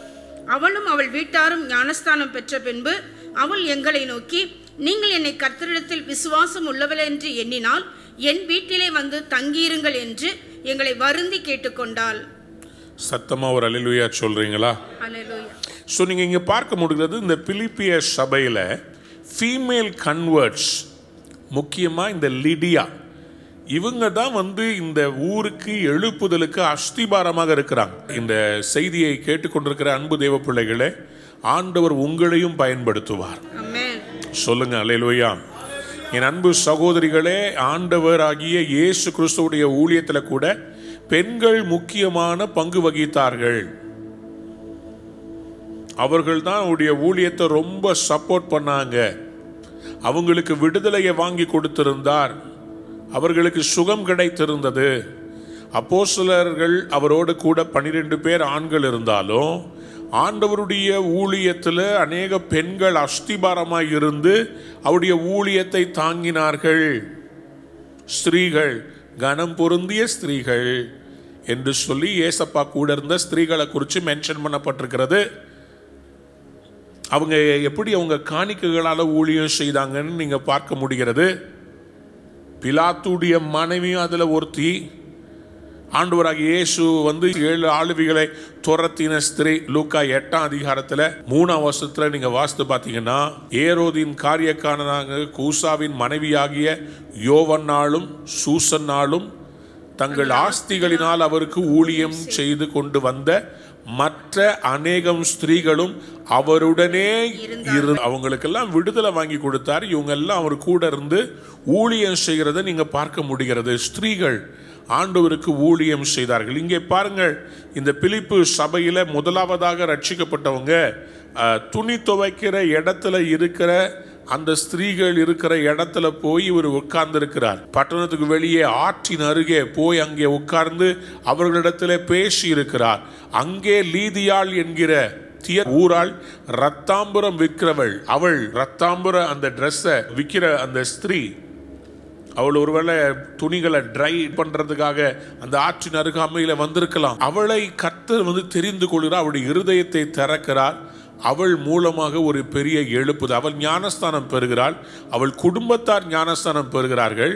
அவளும் அவள் வீட்டாரும் ஞானஸ்தானம் பெற்ற பின்பு அவள் எங்களை நோக்கி நீங்கள் என்னை கர்த்தரிடத்தில் விசுவாசம் உள்ளவள் என்று எண்ணினால் என் வீட்டிலே வந்து தங்கியிருங்கள் என்று எங்களை வருந்தி கேட்டுக்கொண்டாள் சத்தமா ஒரு அலிலுயா சொல்றீங்களா ஸோ நீங்கள் இங்கே பார்க்க முடிகிறது இந்த பிலிப்பிய சபையில் ஃபீமேல் கன்வர்ட்ஸ் முக்கியமாக இந்த லிடியா இவங்க தான் வந்து இந்த ஊருக்கு எழுப்புதலுக்கு அஸ்திபாரமாக இருக்கிறாங்க இந்த செய்தியை கேட்டுக்கொண்டிருக்கிற அன்பு தேவ பிள்ளைகளை ஆண்டவர் உங்களையும் பயன்படுத்துவார் சொல்லுங்க அலையிலோயா என் அன்பு சகோதரிகளே ஆண்டவர் ஆகிய இயேசு கிறிஸ்துவுடைய ஊழியத்தில் கூட பெண்கள் முக்கியமான பங்கு வகித்தார்கள் அவர்கள் தான் அவருடைய ஊழியத்தை ரொம்ப சப்போர்ட் பண்ணாங்க அவங்களுக்கு விடுதலையை வாங்கி கொடுத்திருந்தார் அவர்களுக்கு சுகம் கிடைத்திருந்தது அப்போ சிலர்கள் அவரோடு கூட பன்னிரெண்டு பேர் ஆண்கள் இருந்தாலும் ஆண்டவருடைய ஊழியத்தில் அநேக பெண்கள் அஸ்திபாரமாக இருந்து அவருடைய ஊழியத்தை தாங்கினார்கள் ஸ்திரீகள் கனம் பொருந்திய ஸ்திரீகள் என்று சொல்லி ஏசப்பா கூட இருந்த ஸ்திரீகளை குறித்து மென்ஷன் பண்ணப்பட்டிருக்கிறது அவங்க எப்படி அவங்க காணிக்கைகளால் ஊழியம் செய்தாங்கன்னு நீங்கள் பார்க்க முடிகிறது பிலாத்துடைய மனைவியும் அதில் ஒருத்தி ஆண்டவராக இயேசு வந்து ஏழு ஆளுவிகளை துரத்தின ஸ்திரீ லூக்கா எட்டாம் அதிகாரத்தில் மூணாம் வருஷத்தில் நீங்கள் வாசித்து பார்த்தீங்கன்னா ஏரோதின் காரியக்காரனாக கூசாவின் மனைவியாகிய யோவன்னாலும் சூசன்னாலும் தங்கள் ஆஸ்திகளினால் அவருக்கு ஊழியம் செய்து கொண்டு வந்த மற்ற அநேகம் ஸ்திரீகளும் அவருடனே இரு அவங்களுக்கெல்லாம் விடுதலை வாங்கி கொடுத்தார் இவங்க எல்லாம் அவர் கூட இருந்து ஊழியம் செய்கிறத நீங்கள் பார்க்க முடிகிறது ஸ்திரீகள் ஆண்டவருக்கு ஊழியம் செய்தார்கள் இங்கே பாருங்கள் இந்த பிலிப்பு சபையில் முதலாவதாக ரட்சிக்கப்பட்டவங்க துணி துவைக்கிற இடத்துல இருக்கிற அந்த ஸ்திரீகள் இருக்கிற இடத்துல போய் இவர் உட்கார்ந்திருக்கிறார் பட்டணத்துக்கு வெளியே ஆற்றின் அருகே போய் அங்கே உட்கார்ந்து அவர்களிடத்தில் பேசி இருக்கிறார் அங்கே லீதியாள் என்கிற திய ஊரால் ரத்தாம்புரம் விற்கிறவள் அவள் ரத்தாம்புர அந்த ட்ரெஸ்ஸை விற்கிற அந்த ஸ்திரீ அவள் ஒருவேளை துணிகளை ட்ரை பண்ணுறதுக்காக அந்த ஆற்றின் அருகாமையில் வந்திருக்கலாம் அவளை கர்த்தர் வந்து தெரிந்து கொள்கிறார் அவளுடைய இருதயத்தை திறக்கிறார் அவள் மூலமாக ஒரு பெரிய எழுப்புது அவள் ஞானஸ்தானம் பெறுகிறாள் அவள் குடும்பத்தார் ஞானஸ்தானம் பெறுகிறார்கள்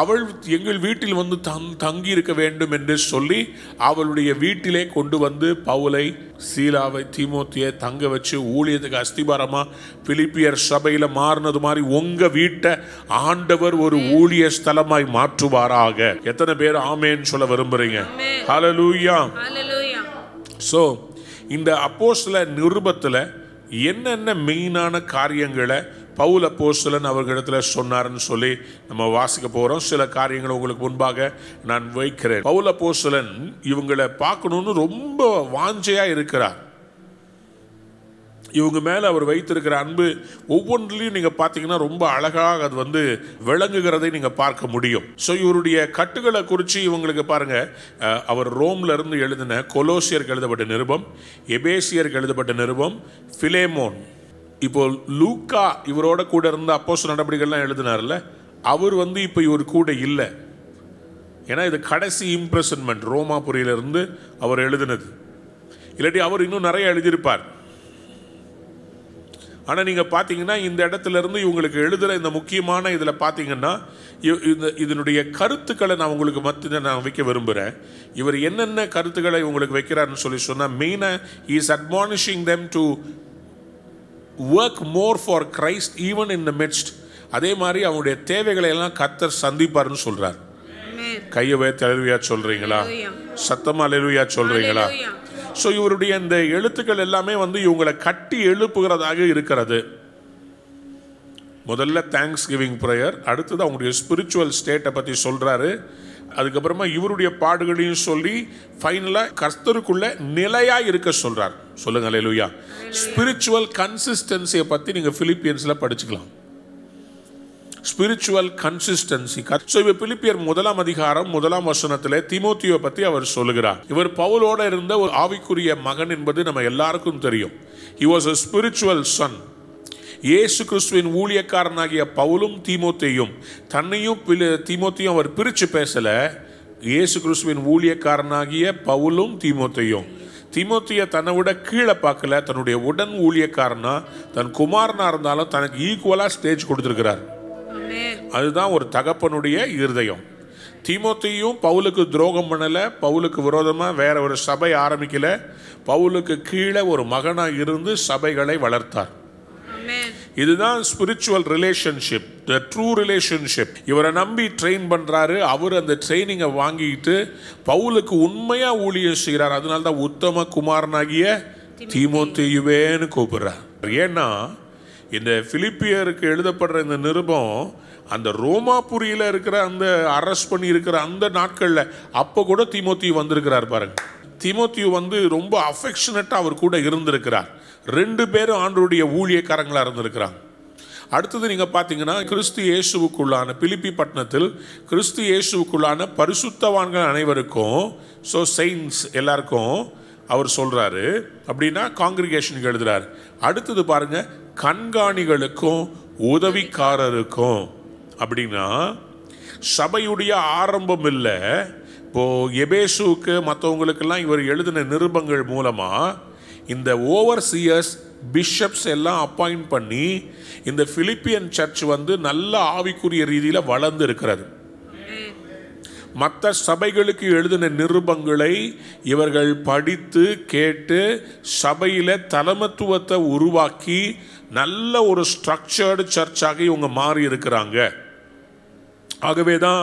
அவள் எங்கள் வீட்டில் வந்து தங் தங்கி இருக்க வேண்டும் என்று சொல்லி அவளுடைய வீட்டிலே கொண்டு வந்து பவுலை சீலாவை தீமோத்தியை தங்க வச்சு ஊழியத்துக்கு அஸ்திபாரமாக பிலிப்பியர் சபையில் மாறினது மாதிரி உங்கள் வீட்டை ஆண்டவர் ஒரு ஊழிய ஸ்தலமாய் மாற்றுவாராக எத்தனை பேர் ஆமேன்னு சொல்ல விரும்புகிறீங்க ஹலலூயா ஸோ இந்த அப்போஸ்ல நிருபத்தில் என்னென்ன மெயினான காரியங்களை பவுல் அப்போஸ்தலன் அவர்களிடத்தில் சொன்னார்னு சொல்லி நம்ம வாசிக்க போகிறோம் சில காரியங்களை உங்களுக்கு முன்பாக நான் வைக்கிறேன் பவுல் அப்போஸ்தலன் இவங்களை பார்க்கணுன்னு ரொம்ப வாஞ்சையாக இருக்கிறார் இவங்க மேலே அவர் வைத்திருக்கிற அன்பு ஒவ்வொன்றிலையும் நீங்கள் பார்த்தீங்கன்னா ரொம்ப அழகாக அது வந்து விளங்குகிறதை நீங்கள் பார்க்க முடியும் ஸோ இவருடைய கட்டுகளை குறித்து இவங்களுக்கு பாருங்கள் அவர் ரோம்ல இருந்து எழுதின கொலோசியருக்கு எழுதப்பட்ட நிருபம் எபேசியருக்கு எழுதப்பட்ட நிருபம் ஃபிலேமோன் இப்போ லூக்கா இவரோட கூட இருந்த அப்போஸ் நடவடிக்கைகள்லாம் எழுதினார்ல அவர் வந்து இப்போ இவர் கூட இல்லை ஏன்னா இது கடைசி இம்ப்ரெஷன்மெண்ட் ரோமாபுரியிலிருந்து அவர் எழுதினது இல்லாட்டி அவர் இன்னும் நிறைய எழுதியிருப்பார் ஆனால் நீங்கள் பார்த்தீங்கன்னா இந்த இடத்துலேருந்து இவங்களுக்கு எழுதுகிற இந்த முக்கியமான இதில் பார்த்தீங்கன்னா இந்த இதனுடைய கருத்துக்களை நான் உங்களுக்கு மத்தியில் நான் வைக்க விரும்புகிறேன் இவர் என்னென்ன கருத்துக்களை இவங்களுக்கு வைக்கிறாருன்னு சொல்லி சொன்னால் மெயினாக is admonishing them to work more for Christ even in the midst அதே மாதிரி அவங்களுடைய தேவைகளை எல்லாம் கத்தர் சந்திப்பார்னு சொல்கிறார் கையவே அழுவியா சொல்கிறீங்களா சத்தமாக அலுவியா சொல்கிறீங்களா ஸோ இவருடைய இந்த எழுத்துக்கள் எல்லாமே வந்து இவங்களை கட்டி எழுப்புகிறதாக இருக்கிறது முதல்ல தேங்க்ஸ் கிவிங் ப்ரேயர் அடுத்தது அவங்களுடைய ஸ்பிரிச்சுவல் ஸ்டேட்டை பற்றி சொல்கிறாரு அதுக்கப்புறமா இவருடைய பாடுகளையும் சொல்லி ஃபைனலாக கர்த்தருக்குள்ள நிலையாக இருக்க சொல்கிறார் சொல்லுங்கள் லூயா ஸ்பிரிச்சுவல் கன்சிஸ்டன்சியை பற்றி நீங்கள் ஃபிலிப்பியன்ஸில் படிச்சுக்கலாம் ஸ்பிரிச்சுவல் கன்சிஸ்டன்சி ஸோ இவர் பிலிப்பியர் முதலாம் அதிகாரம் முதலாம் வசனத்தில் திமுத்தியோ பற்றி அவர் சொல்கிறார் இவர் பவுலோட இருந்த ஒரு ஆவிக்குரிய மகன் என்பது நம்ம எல்லாருக்கும் தெரியும் he was a spiritual son இயேசு கிறிஸ்துவின் ஊழியக்காரனாகிய பவுலும் தீமோத்தையும் தன்னையும் தீமோத்தையும் அவர் பிரித்து பேசலை இயேசு கிறிஸ்துவின் ஊழியக்காரனாகிய பவுலும் தீமோத்தையும் திமுத்தியை தன்னை விட கீழே பார்க்கல தன்னுடைய உடன் ஊழியக்காரனா தன் குமாரனாக இருந்தாலும் தனக்கு ஈக்குவலாக ஸ்டேஜ் கொடுத்துருக்கிறார் அதுதான் ஒரு தகப்பனுடைய இருதயம் தீமோத்தையும் பவுலுக்கு துரோகம் பண்ணலை பவுலுக்கு விரோதமாக வேற ஒரு சபை ஆரம்பிக்கல பவுலுக்கு கீழே ஒரு மகனாக இருந்து சபைகளை வளர்த்தார் இதுதான் spiritual relationship the true relationship இவரை நம்பி ட்ரெயின் பண்ணுறாரு அவர் அந்த ட்ரைனிங்கை வாங்கிட்டு பவுலுக்கு உண்மையாக ஊழியம் செய்கிறார் அதனால தான் உத்தம குமாரனாகிய தீமோத்தியுவேன்னு கூப்பிடுறார் ஏன்னா இந்த பிலிப்பியருக்கு எழுதப்படுற இந்த நிருபம் அந்த ரோமாபுரியில் இருக்கிற அந்த அரெஸ்ட் பண்ணி இருக்கிற அந்த நாட்களில் அப்போ கூட திமோத்தி வந்திருக்கிறார் பாருங்க திமோத்தியு வந்து ரொம்ப அஃபெக்ஷனட்டாக அவர் கூட இருந்திருக்கிறார் ரெண்டு பேரும் ஆண்டருடைய ஊழியக்காரங்களாக இருந்திருக்கிறாங்க அடுத்தது நீங்கள் பார்த்தீங்கன்னா கிறிஸ்து இயேசுவுக்குள்ளான பிலிப்பி பட்டணத்தில் கிறிஸ்து இயேசுவுக்குள்ளான பரிசுத்தவான்கள் அனைவருக்கும் ஸோ செயின்ஸ் எல்லாருக்கும் அவர் சொல்கிறாரு அப்படின்னா காங்கிரிகேஷனுக்கு எழுதுகிறார் அடுத்தது பாருங்கள் கண்காணிகளுக்கும் உதவிக்காரருக்கும் அப்படின்னா சபையுடைய ஆரம்பம் இல்லை இப்போது எபேசுக்கு மற்றவங்களுக்கெல்லாம் இவர் எழுதின நிருபங்கள் மூலமாக இந்த ஓவர்சியர்ஸ் பிஷப்ஸ் எல்லாம் அப்பாயிண்ட் பண்ணி இந்த பிலிப்பியன் சர்ச் வந்து நல்ல ஆவிக்குரிய ரீதியில் வளர்ந்து இருக்கிறது மற்ற சபைகளுக்கு எழுதின நிருபங்களை இவர்கள் படித்து கேட்டு சபையில் தலைமத்துவத்தை உருவாக்கி நல்ல ஒரு ஸ்ட்ரக்சர்டு சர்ச்சாக இவங்க மாறி இருக்கிறாங்க ஆகவே தான்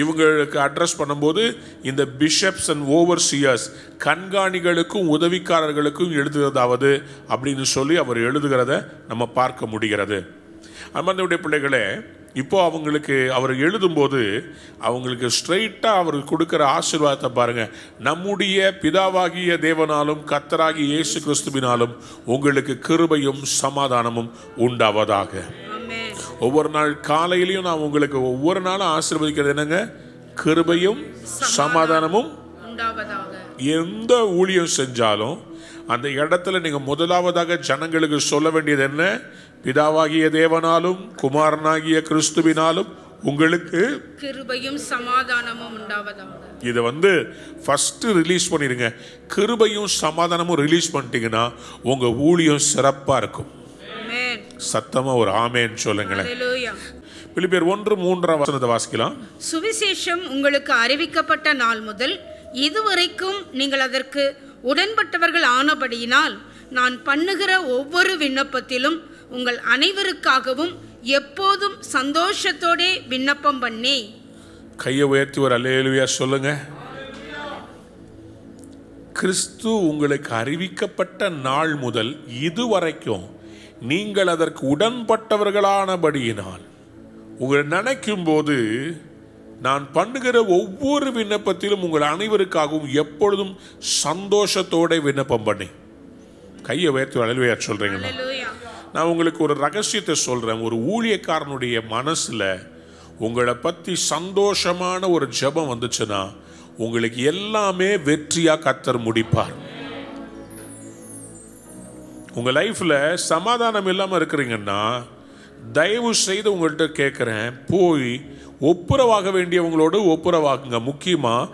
இவங்களுக்கு அட்ரஸ் பண்ணும்போது இந்த பிஷப்ஸ் அண்ட் ஓவர்சியர்ஸ் கண்காணிகளுக்கும் உதவிக்காரர்களுக்கும் எழுதுகிறதாவது அப்படின்னு சொல்லி அவர் எழுதுகிறத நம்ம பார்க்க முடிகிறது அமர்ந்தவுடைய பிள்ளைகளே இப்போ அவங்களுக்கு அவர் எழுதும்போது அவங்களுக்கு ஸ்ட்ரைட்டாக அவர் கொடுக்குற ஆசீர்வாதத்தை பாருங்கள் நம்முடைய பிதாவாகிய தேவனாலும் கத்தராகிய இயேசு கிறிஸ்துவினாலும் உங்களுக்கு கிருபையும் சமாதானமும் உண்டாவதாக ஒவ்வொரு நாள் காலையிலையும் நான் உங்களுக்கு ஒவ்வொரு நாளும் ஆசீர்வதிக்கிறது என்னங்க கிருபையும் சமாதானமும் எந்த ஊழியம் செஞ்சாலும் அந்த இடத்துல நீங்கள் முதலாவதாக ஜனங்களுக்கு சொல்ல வேண்டியது என்ன பிதாவாகிய தேவனாலும் குமாரனாகிய கிறிஸ்துவினாலும் உங்களுக்கு கிருபையும் சமாதானமும் உண்டாவதாக இது வந்து ஃபஸ்ட்டு ரிலீஸ் பண்ணிடுங்க கிருபையும் சமாதானமும் ரிலீஸ் பண்ணிட்டீங்கன்னா உங்கள் ஊழியம் சிறப்பாக இருக்கும் சத்தமாக ஒரு ஆமேன்னு சொல்லுங்களேன் பிலிப்பியர் ஒன்று மூன்றாம் வசனத்தை வாசிக்கலாம் சுவிசேஷம் உங்களுக்கு அறிவிக்கப்பட்ட நாள் முதல் இதுவரைக்கும் நீங்கள் அதற்கு உடன்பட்டவர்கள் ஆனபடியினால் நான் பண்ணுகிற ஒவ்வொரு விண்ணப்பத்திலும் உங்கள் அனைவருக்காகவும் எப்போதும் சந்தோஷத்தோட விண்ணப்பம் பண்ணி கையை உயர்த்தி ஒரு அலையலுவியா சொல்லுங்க கிறிஸ்து உங்களுக்கு அறிவிக்கப்பட்ட நாள் முதல் இதுவரைக்கும் நீங்கள் அதற்கு உடன்பட்டவர்களானபடியினால் உங்களை நினைக்கும் போது நான் பண்ணுகிற ஒவ்வொரு விண்ணப்பத்திலும் உங்கள் அனைவருக்காகவும் எப்பொழுதும் சந்தோஷத்தோட விண்ணப்பம் பண்ணி கையை உயர்த்தி அழலுவையா சொல்றீங்களா நான் உங்களுக்கு ஒரு ரகசியத்தை சொல்கிறேன் ஒரு ஊழியக்காரனுடைய மனசில் உங்களை பற்றி சந்தோஷமான ஒரு ஜபம் வந்துச்சுன்னா உங்களுக்கு எல்லாமே வெற்றியாக கத்தர் முடிப்பார் உங்கள் லைஃப்பில் சமாதானம் இல்லாமல் இருக்கிறீங்கன்னா தயவு செய்து உங்கள்கிட்ட கேட்குறேன் போய் ஒப்புரவாக வேண்டியவங்களோடு ஒப்புரவாகுங்க முக்கியமாக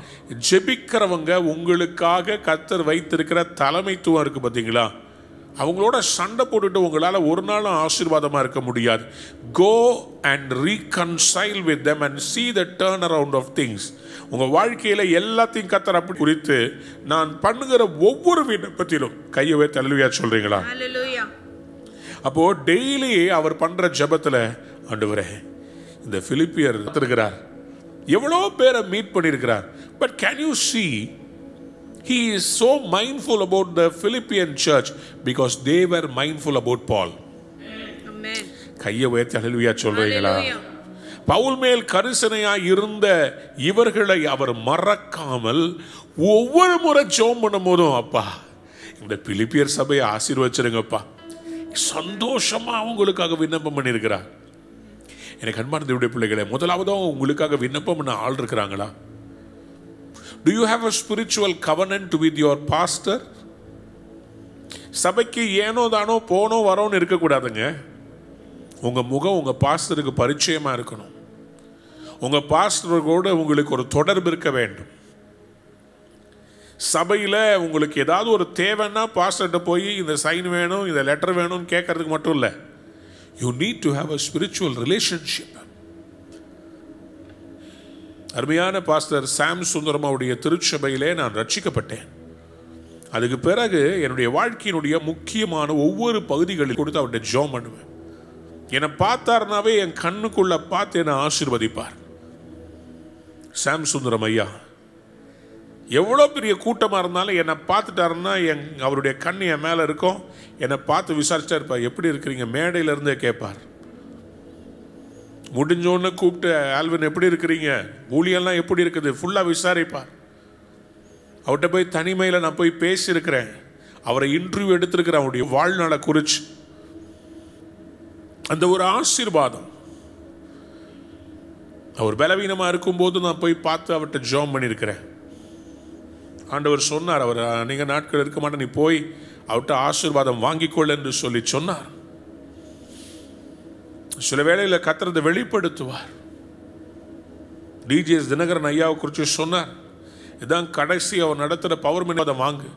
ஜெபிக்கிறவங்க உங்களுக்காக கத்தர் வைத்திருக்கிற தலைமைத்துவம் இருக்குது பார்த்தீங்களா அவங்களோட சண்டை போட்டுட்டு உங்களால் ஒரு நாளும் ஆசீர்வாதமாக இருக்க முடியாது go and reconcile with them and see the turn around of things உங்கள் வாழ்க்கையில் எல்லாத்தையும் கத்தர் அப்படி குறித்து நான் பண்ணுகிற ஒவ்வொரு விண்ணப்பத்திலும் கையவே தழுவியா சொல்கிறீங்களா அப்போது டெய்லி அவர் பண்ணுற ஜபத்தில் ஆண்டவரே இந்த பிலிப்பியர் இருக்கிறார் எவ்வளோ பேரை மீட் பண்ணியிருக்கிறார் but can you see He is so mindful about the Philippian church because they were mindful about Paul. கையை உயர்த்தி அழலுவியா சொல்றீங்களா பவுல் மேல் கரிசனையாய் இருந்த இவர்களை அவர் மறக்காமல் ஒவ்வொரு முறை ஜோம் பண்ணும் போதும் அப்பா இந்த பிலிப்பியர் சபையை ஆசீர்வச்சிருங்கப்பா சந்தோஷமா உங்களுக்காக விண்ணப்பம் பண்ணியிருக்கிறார் எனக்கு அன்பார்ந்த பிள்ளைகளை முதலாவதும் உங்களுக்காக விண்ணப்பம் பண்ண ஆள் இருக்கிறாங்களா do you have a spiritual covenant with your pastor சபைக்கு ஏனோ தானோ போனோ வரோன்னு இருக்கக்கூடாதுங்க உங்கள் முகம் உங்கள் பாஸ்டருக்கு பரிச்சயமாக இருக்கணும் உங்கள் பாஸ்டர்களோடு உங்களுக்கு ஒரு தொடர்பு இருக்க வேண்டும் சபையில் உங்களுக்கு ஏதாவது ஒரு தேவைன்னா பாஸ்டர்கிட்ட போய் இந்த சைன் வேணும் இந்த லெட்டர் வேணும்னு கேட்கறதுக்கு மட்டும் இல்லை you need to have a spiritual relationship அருமையான பாஸ்டர் சாம் சுந்தரமாவுடைய திருச்சபையிலே நான் ரட்சிக்கப்பட்டேன் அதுக்கு பிறகு என்னுடைய வாழ்க்கையினுடைய முக்கியமான ஒவ்வொரு பகுதிகளில் கொடுத்து அவருடைய ஜோம் பண்ணுவேன் என்னை பார்த்தாருனாவே என் கண்ணுக்குள்ளே பார்த்து என்னை ஆசிர்வதிப்பார் சாம் சுந்தரம் ஐயா எவ்வளோ பெரிய கூட்டமாக இருந்தாலும் என்னை பார்த்துட்டாருன்னா என் அவருடைய கண் என் மேலே இருக்கும் என்னை பார்த்து விசாரிச்சா இருப்பார் எப்படி இருக்கிறீங்க மேடையிலேருந்தே கேட்பார் முடிஞ்சோன்னு கூப்பிட்டு ஆல்வின் எப்படி இருக்கிறீங்க ஊழியெல்லாம் எப்படி இருக்குது ஃபுல்லாக விசாரிப்பா அவர்கிட்ட போய் தனிமையில் நான் போய் பேசியிருக்கிறேன் அவரை இன்டர்வியூ எடுத்திருக்கிறேன் அவருடைய வாழ்நாளை குறித்து அந்த ஒரு ஆசீர்வாதம் அவர் பலவீனமாக இருக்கும்போது நான் போய் பார்த்து அவர்கிட்ட ஜோம் பண்ணியிருக்கிறேன் ஆண்டவர் சொன்னார் அவர் நீங்கள் நாட்கள் இருக்க மாட்டேன் நீ போய் அவர்கிட்ட ஆசீர்வாதம் வாங்கிக்கொள் என்று சொல்லி சொன்னார் சில வேளையில் கத்துறதை வெளிப்படுத்துவார் டிஜிஎஸ் தினகரன் ஐயாவை குறித்து சொன்னார் இதான் கடைசி அவர் நடத்துகிற பவர் மின் அதை வாங்கு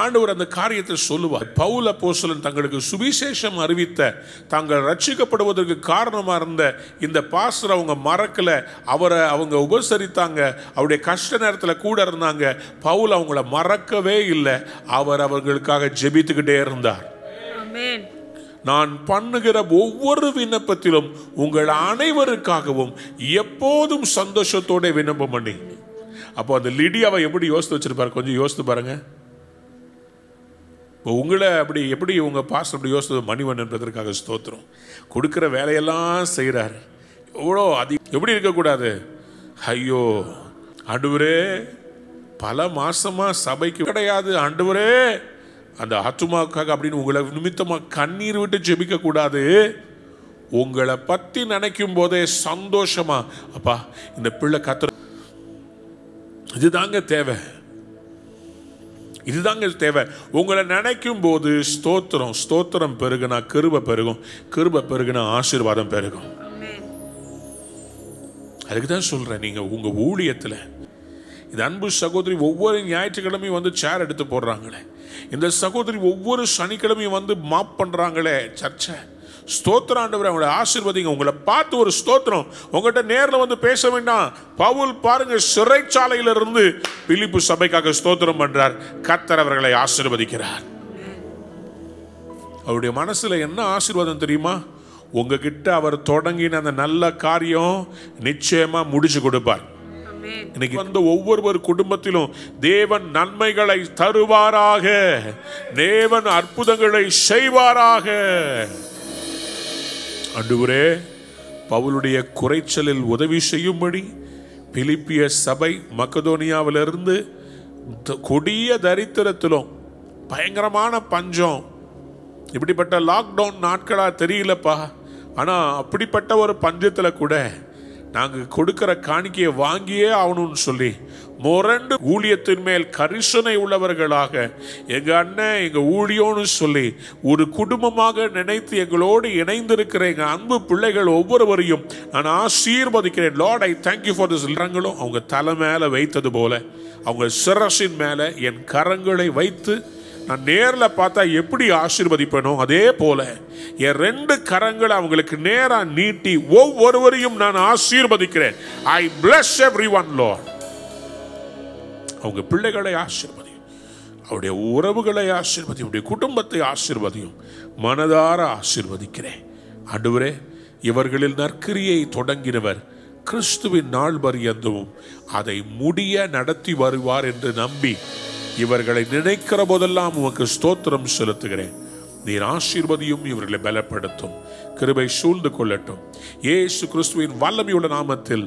ஆண்டவர் அந்த காரியத்தை சொல்லுவார் பவுல போசலன் தங்களுக்கு சுவிசேஷம் அறிவித்த தாங்கள் ரட்சிக்கப்படுவதற்கு காரணமாக இருந்த இந்த பாஸ்டர் அவங்க மறக்கல அவரை அவங்க உபசரித்தாங்க அவருடைய கஷ்ட நேரத்தில் கூட இருந்தாங்க பவுல் அவங்கள மறக்கவே இல்லை அவர் அவர்களுக்காக ஜெபித்துக்கிட்டே இருந்தார் நான் பண்ணுகிற ஒவ்வொரு விண்ணப்பத்திலும் உங்கள் அனைவருக்காகவும் எப்போதும் சந்தோஷத்தோட விண்ணப்பம் பண்ணி அப்போ அந்த லிடியாவை எப்படி யோசித்து வச்சிருப்பாரு கொஞ்சம் யோசித்து பாருங்க இப்போ உங்களை அப்படி எப்படி உங்க பாஸ் அப்படி யோசித்தது மணிவன் என்பதற்காக ஸ்தோத்திரம் கொடுக்குற வேலையெல்லாம் செய்கிறார் எவ்வளோ அதி எப்படி இருக்கக்கூடாது ஐயோ அடுவரே பல மாசமா சபைக்கு கிடையாது ஆண்டவரே அந்த ஹத்துமாக்காக அப்படின்னு உங்களை நிமித்தமாக கண்ணீர் விட்டு ஜெபிக்க கூடாது உங்களை பற்றி நினைக்கும் போதே சந்தோஷமா அப்பா இந்த பிள்ளை கத்து இதுதாங்க தேவை இதுதாங்க தேவை உங்களை நினைக்கும் போது ஸ்தோத்திரம் ஸ்தோத்திரம் பெருகுனா கிருப பெருகும் கிருப பெருகுனா ஆசீர்வாதம் பெருகும் அதுக்கு தான் சொல்கிறேன் நீங்கள் உங்கள் ஊழியத்தில் இது அன்பு சகோதரி ஒவ்வொரு ஞாயிற்றுக்கிழமையும் வந்து சேர் எடுத்து போடுறாங்களே இந்த சகோதரி ஒவ்வொரு சனிக்கிழமையும் வந்து மாப் பண்ணுறாங்களே சர்ச்சை ஸ்தோத்திரம் ஆண்டவர் அவங்களை ஆசிர்வதிங்க உங்களை பார்த்து ஒரு ஸ்தோத்திரம் உங்கள்கிட்ட நேரில் வந்து பேச வேண்டாம் பவுல் பாருங்க சிறைச்சாலையிலிருந்து பிலிப்பு சபைக்காக ஸ்தோத்திரம் பண்ணுறார் கத்தர் அவர்களை ஆசிர்வதிக்கிறார் அவருடைய மனசில் என்ன ஆசீர்வாதம் தெரியுமா உங்ககிட்ட அவர் தொடங்கின அந்த நல்ல காரியம் நிச்சயமாக முடிச்சு கொடுப்பார் இன்னைக்கு வந்த ஒவ்வொருவர் குடும்பத்திலும் தேவன் நன்மைகளை தருவாராக தேவன் அற்புதங்களை செய்வாராக அன்றுவரே பவுலுடைய குறைச்சலில் உதவி செய்யும்படி பிலிப்பிய சபை மக்கதோனியாவிலிருந்து கொடிய தரித்திரத்திலும் பயங்கரமான பஞ்சம் இப்படிப்பட்ட லாக்டவுன் நாட்களாக தெரியலப்பா ஆனால் அப்படிப்பட்ட ஒரு பஞ்சத்தில் கூட நாங்கள் கொடுக்கிற காணிக்கையை வாங்கியே ஆகணும்னு சொல்லி முரண்டு ஊழியத்தின் மேல் கரிசனை உள்ளவர்களாக எங்கள் அண்ணன் எங்கள் ஊழியோன்னு சொல்லி ஒரு குடும்பமாக நினைத்து எங்களோடு இணைந்திருக்கிற எங்கள் அன்பு பிள்ளைகள் ஒவ்வொருவரையும் நான் ஆசீர்வதிக்கிறேன் Lord I thank you for this இல்லங்களும் அவங்க தலை மேலே வைத்தது போல அவங்க சிரசின் மேலே என் கரங்களை வைத்து நான் நேரில் பார்த்தா எப்படி ஆசீர்வதிப்பேனோ அதே போல என் ரெண்டு கரங்களை அவங்களுக்கு நேராக நீட்டி ஒவ்வொருவரையும் நான் ஆசீர்வதிக்கிறேன் ஐ பிளஸ் எவ்ரி ஒன் லோ அவங்க பிள்ளைகளை ஆசீர்வதி அவருடைய உறவுகளை ஆசீர்வதி அவருடைய குடும்பத்தை ஆசீர்வதியும் மனதார ஆசீர்வதிக்கிறேன் அடுவரே இவர்களில் நற்கிரியை தொடங்கினவர் கிறிஸ்துவின் நாள் பரியந்தவும் அதை முடிய நடத்தி வருவார் என்று நம்பி இவர்களை நினைக்கிற போதெல்லாம் உமக்கு ஸ்தோத்திரம் செலுத்துகிறேன் நீர் ஆசீர்வதியும் இவர்களை பலப்படுத்தும் கிருபை சூழ்ந்து கொள்ளட்டும் ஏசு கிறிஸ்துவின் வல்லமையுள்ள நாமத்தில்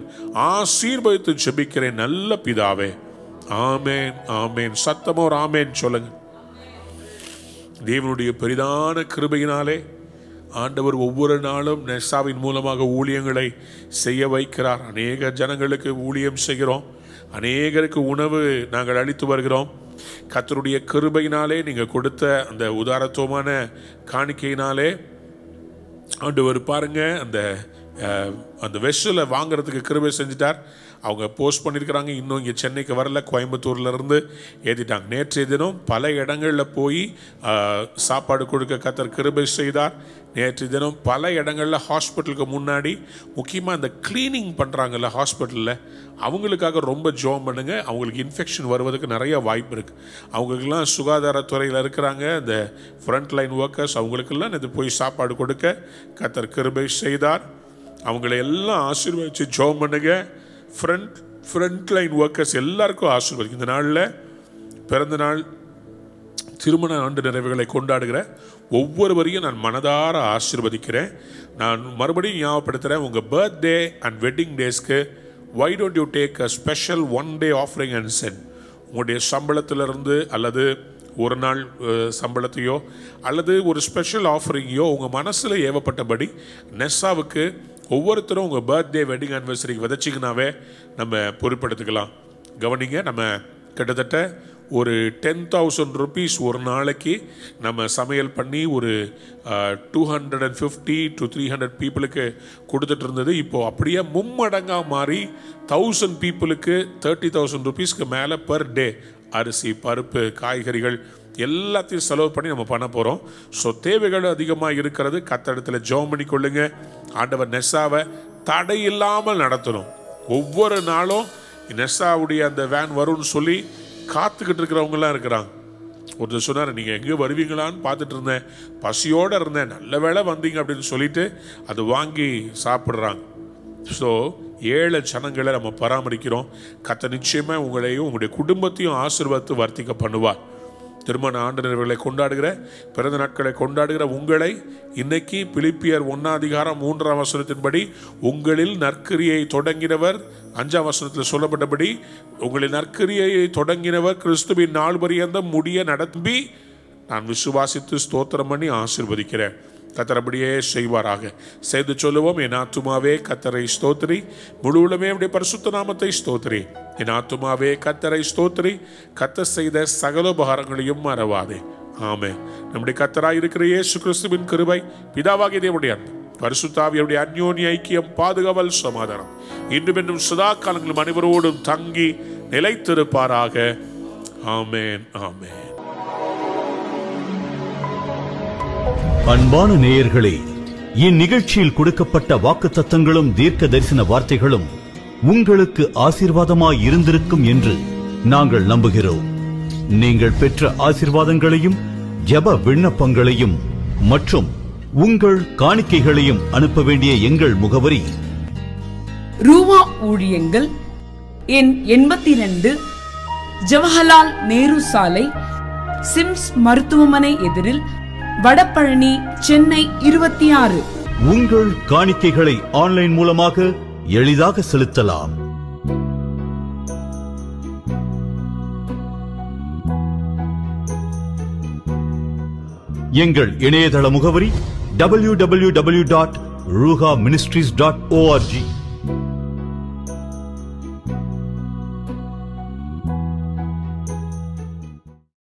ஆசீர்வதித்து ஜெபிக்கிறேன் நல்ல பிதாவே ஆமேன் ஆமேன் சத்தமோ ராமேன் சொல்லுங்க தேவனுடைய பெரிதான கிருபையினாலே ஆண்டவர் ஒவ்வொரு நாளும் நெசாவின் மூலமாக ஊழியங்களை செய்ய வைக்கிறார் அநேக ஜனங்களுக்கு ஊழியம் செய்கிறோம் அநேகருக்கு உணவு நாங்கள் அளித்து வருகிறோம் கத்தருடைய கிருபையினாலே நீங்கள் கொடுத்த அந்த உதாரத்துவமான காணிக்கையினாலே ஒரு பாருங்க அந்த அந்த வெஷில் வாங்குறதுக்கு கிருபை செஞ்சிட்டார் அவங்க போஸ்ட் பண்ணியிருக்கிறாங்க இன்னும் இங்கே சென்னைக்கு வரல கோயம்புத்தூர்லேருந்து ஏற்றிட்டாங்க நேற்றைய தினம் பல இடங்களில் போய் சாப்பாடு கொடுக்க கத்தர் கிருபை செய்தார் நேற்று தினம் பல இடங்களில் ஹாஸ்பிட்டலுக்கு முன்னாடி முக்கியமாக இந்த க்ளீனிங் பண்ணுறாங்கல்ல ஹாஸ்பிட்டலில் அவங்களுக்காக ரொம்ப ஜோம் பண்ணுங்கள் அவங்களுக்கு இன்ஃபெக்ஷன் வருவதற்கு நிறைய வாய்ப்பு இருக்குது அவங்களுக்கெல்லாம் சுகாதாரத்துறையில் இருக்கிறாங்க இந்த ஃப்ரண்ட்லைன் ஒர்க்கர்ஸ் அவங்களுக்கெல்லாம் இது போய் சாப்பாடு கொடுக்க கத்தர் கிருபை செய்தார் அவங்கள எல்லாம் ஆசீர்வதித்து ஜோம் பண்ணுங்க ஃப்ரண்ட் ஃப்ரண்ட்லைன் ஒர்க்கர்ஸ் எல்லாருக்கும் ஆசீர்வதிக்கும் இந்த நாளில் பிறந்த நாள் திருமண ஆண்டு நிறைவுகளை கொண்டாடுகிற ஒவ்வொருவரையும் நான் மனதார ஆசிர்வதிக்கிறேன் நான் மறுபடியும் ஞாபகப்படுத்துகிறேன் உங்கள் பர்த்டே அண்ட் வெட்டிங் டேஸ்க்கு why don't you take a special one day offering and send உங்களுடைய சம்பளத்திலிருந்து அல்லது ஒரு நாள் சம்பளத்தையோ அல்லது ஒரு ஸ்பெஷல் ஆஃபரிங்கையோ உங்கள் மனசில் ஏவப்பட்டபடி நெஸ்ஸாவுக்கு ஒவ்வொருத்தரும் உங்கள் பர்த்டே வெட்டிங் அனிவர்சரிக்கு விதைச்சிங்கனாவே நம்ம பொருட்படுத்திக்கலாம் கவனிங்க நம்ம கிட்டத்தட்ட ஒரு டென் தௌசண்ட் ருபீஸ் ஒரு நாளைக்கு நம்ம சமையல் பண்ணி ஒரு two hundred and fifty to three hundred பீப்புளுக்கு கொடுத்துட்டு இருந்தது இப்போது அப்படியே மும்மடங்காக மாறி தௌசண்ட் பீப்புளுக்கு தேர்ட்டி தௌசண்ட் ருபீஸ்க்கு மேலே பர் டே அரிசி பருப்பு காய்கறிகள் எல்லாத்தையும் செலவு பண்ணி நம்ம பண்ண போகிறோம் ஸோ தேவைகள் அதிகமாக இருக்கிறது கத்தடத்தில் ஜோம் பண்ணி கொள்ளுங்க ஆண்டவர் நெஸாவை தடை இல்லாமல் நடத்தணும் ஒவ்வொரு நாளும் நெஸாவுடைய அந்த வேன் வரும்னு சொல்லி காத்துக்கிட்டு இருக்கிறவங்களாம் இருக்கிறாங்க ஒருத்தர் சொன்னார் நீங்கள் எங்கே வருவீங்களான்னு பார்த்துட்டு இருந்தேன் பசியோடு இருந்தேன் நல்ல வேலை வந்தீங்க அப்படின்னு சொல்லிட்டு அது வாங்கி சாப்பிட்றாங்க ஸோ ஏழை ஜனங்களை நம்ம பராமரிக்கிறோம் கத்த நிச்சயமாக உங்களையும் உங்களுடைய குடும்பத்தையும் ஆசீர்வாதத்தை வர்த்திக்க பண்ணுவார் திருமண ஆண்டு நிறைவுகளை கொண்டாடுகிற பிறந்த நாட்களை கொண்டாடுகிற உங்களை இன்னைக்கு பிலிப்பியர் ஒன்னாதிகாரம் மூன்றாம் வசனத்தின்படி உங்களில் நற்கிரியை தொடங்கினவர் அஞ்சாம் வசனத்தில் சொல்லப்பட்டபடி உங்களின் நற்கிரியை தொடங்கினவர் கிறிஸ்துவின் நாள் பரியந்தம் முடிய நடத்தி நான் விசுவாசித்து ஸ்தோத்திரம் பண்ணி ஆசிர்வதிக்கிறேன் கத்தர் அப்படியே செய்வாராக சேர்ந்து சொல்லுவோம் என் ஆத்துமாவே கத்தரை ஸ்தோத்ரி முழுவதுமே அப்படியே பரிசுத்த நாமத்தை ஸ்தோத்ரி என் ஆத்துமாவே கத்தரை ஸ்தோத்ரி கத்த செய்த சகல உபகாரங்களையும் மறவாதே ஆமே நம்முடைய கத்தராய் இருக்கிற இயேசு கிறிஸ்துவின் கிருபை பிதாவாகிய தேவனுடைய அன்பு பரிசுத்தாவியுடைய அந்யோன்ய ஐக்கியம் பாதுகாவல் சமாதானம் இன்றும் இன்னும் சுதா காலங்களும் அனைவரோடும் தங்கி நிலைத்திருப்பாராக ஆமேன் ஆமேன் அன்பான நேயர்களே இந்நிகழ்ச்சியில் கொடுக்கப்பட்ட வாக்கு தத்தங்களும் தீர்க்க தரிசன வார்த்தைகளும் உங்களுக்கு ஆசீர்வாதமாய் இருந்திருக்கும் என்று நாங்கள் நம்புகிறோம் நீங்கள் பெற்ற ஆசீர்வாதங்களையும் ஜப விண்ணப்பங்களையும் மற்றும் உங்கள் காணிக்கைகளையும் அனுப்ப வேண்டிய எங்கள் முகவரி ரூவா ஊழியங்கள் எண் எண்பத்தி இரண்டு ஜவஹர்லால் நேரு சாலை சிம்ஸ் மருத்துவமனை எதிரில் வடபழனி சென்னை இருபத்தி ஆறு உங்கள் காணிக்கைகளை ஆன்லைன் மூலமாக எளிதாக செலுத்தலாம் எங்கள் இணையதள முகவரி W W W dot Ruha ministries dot O R G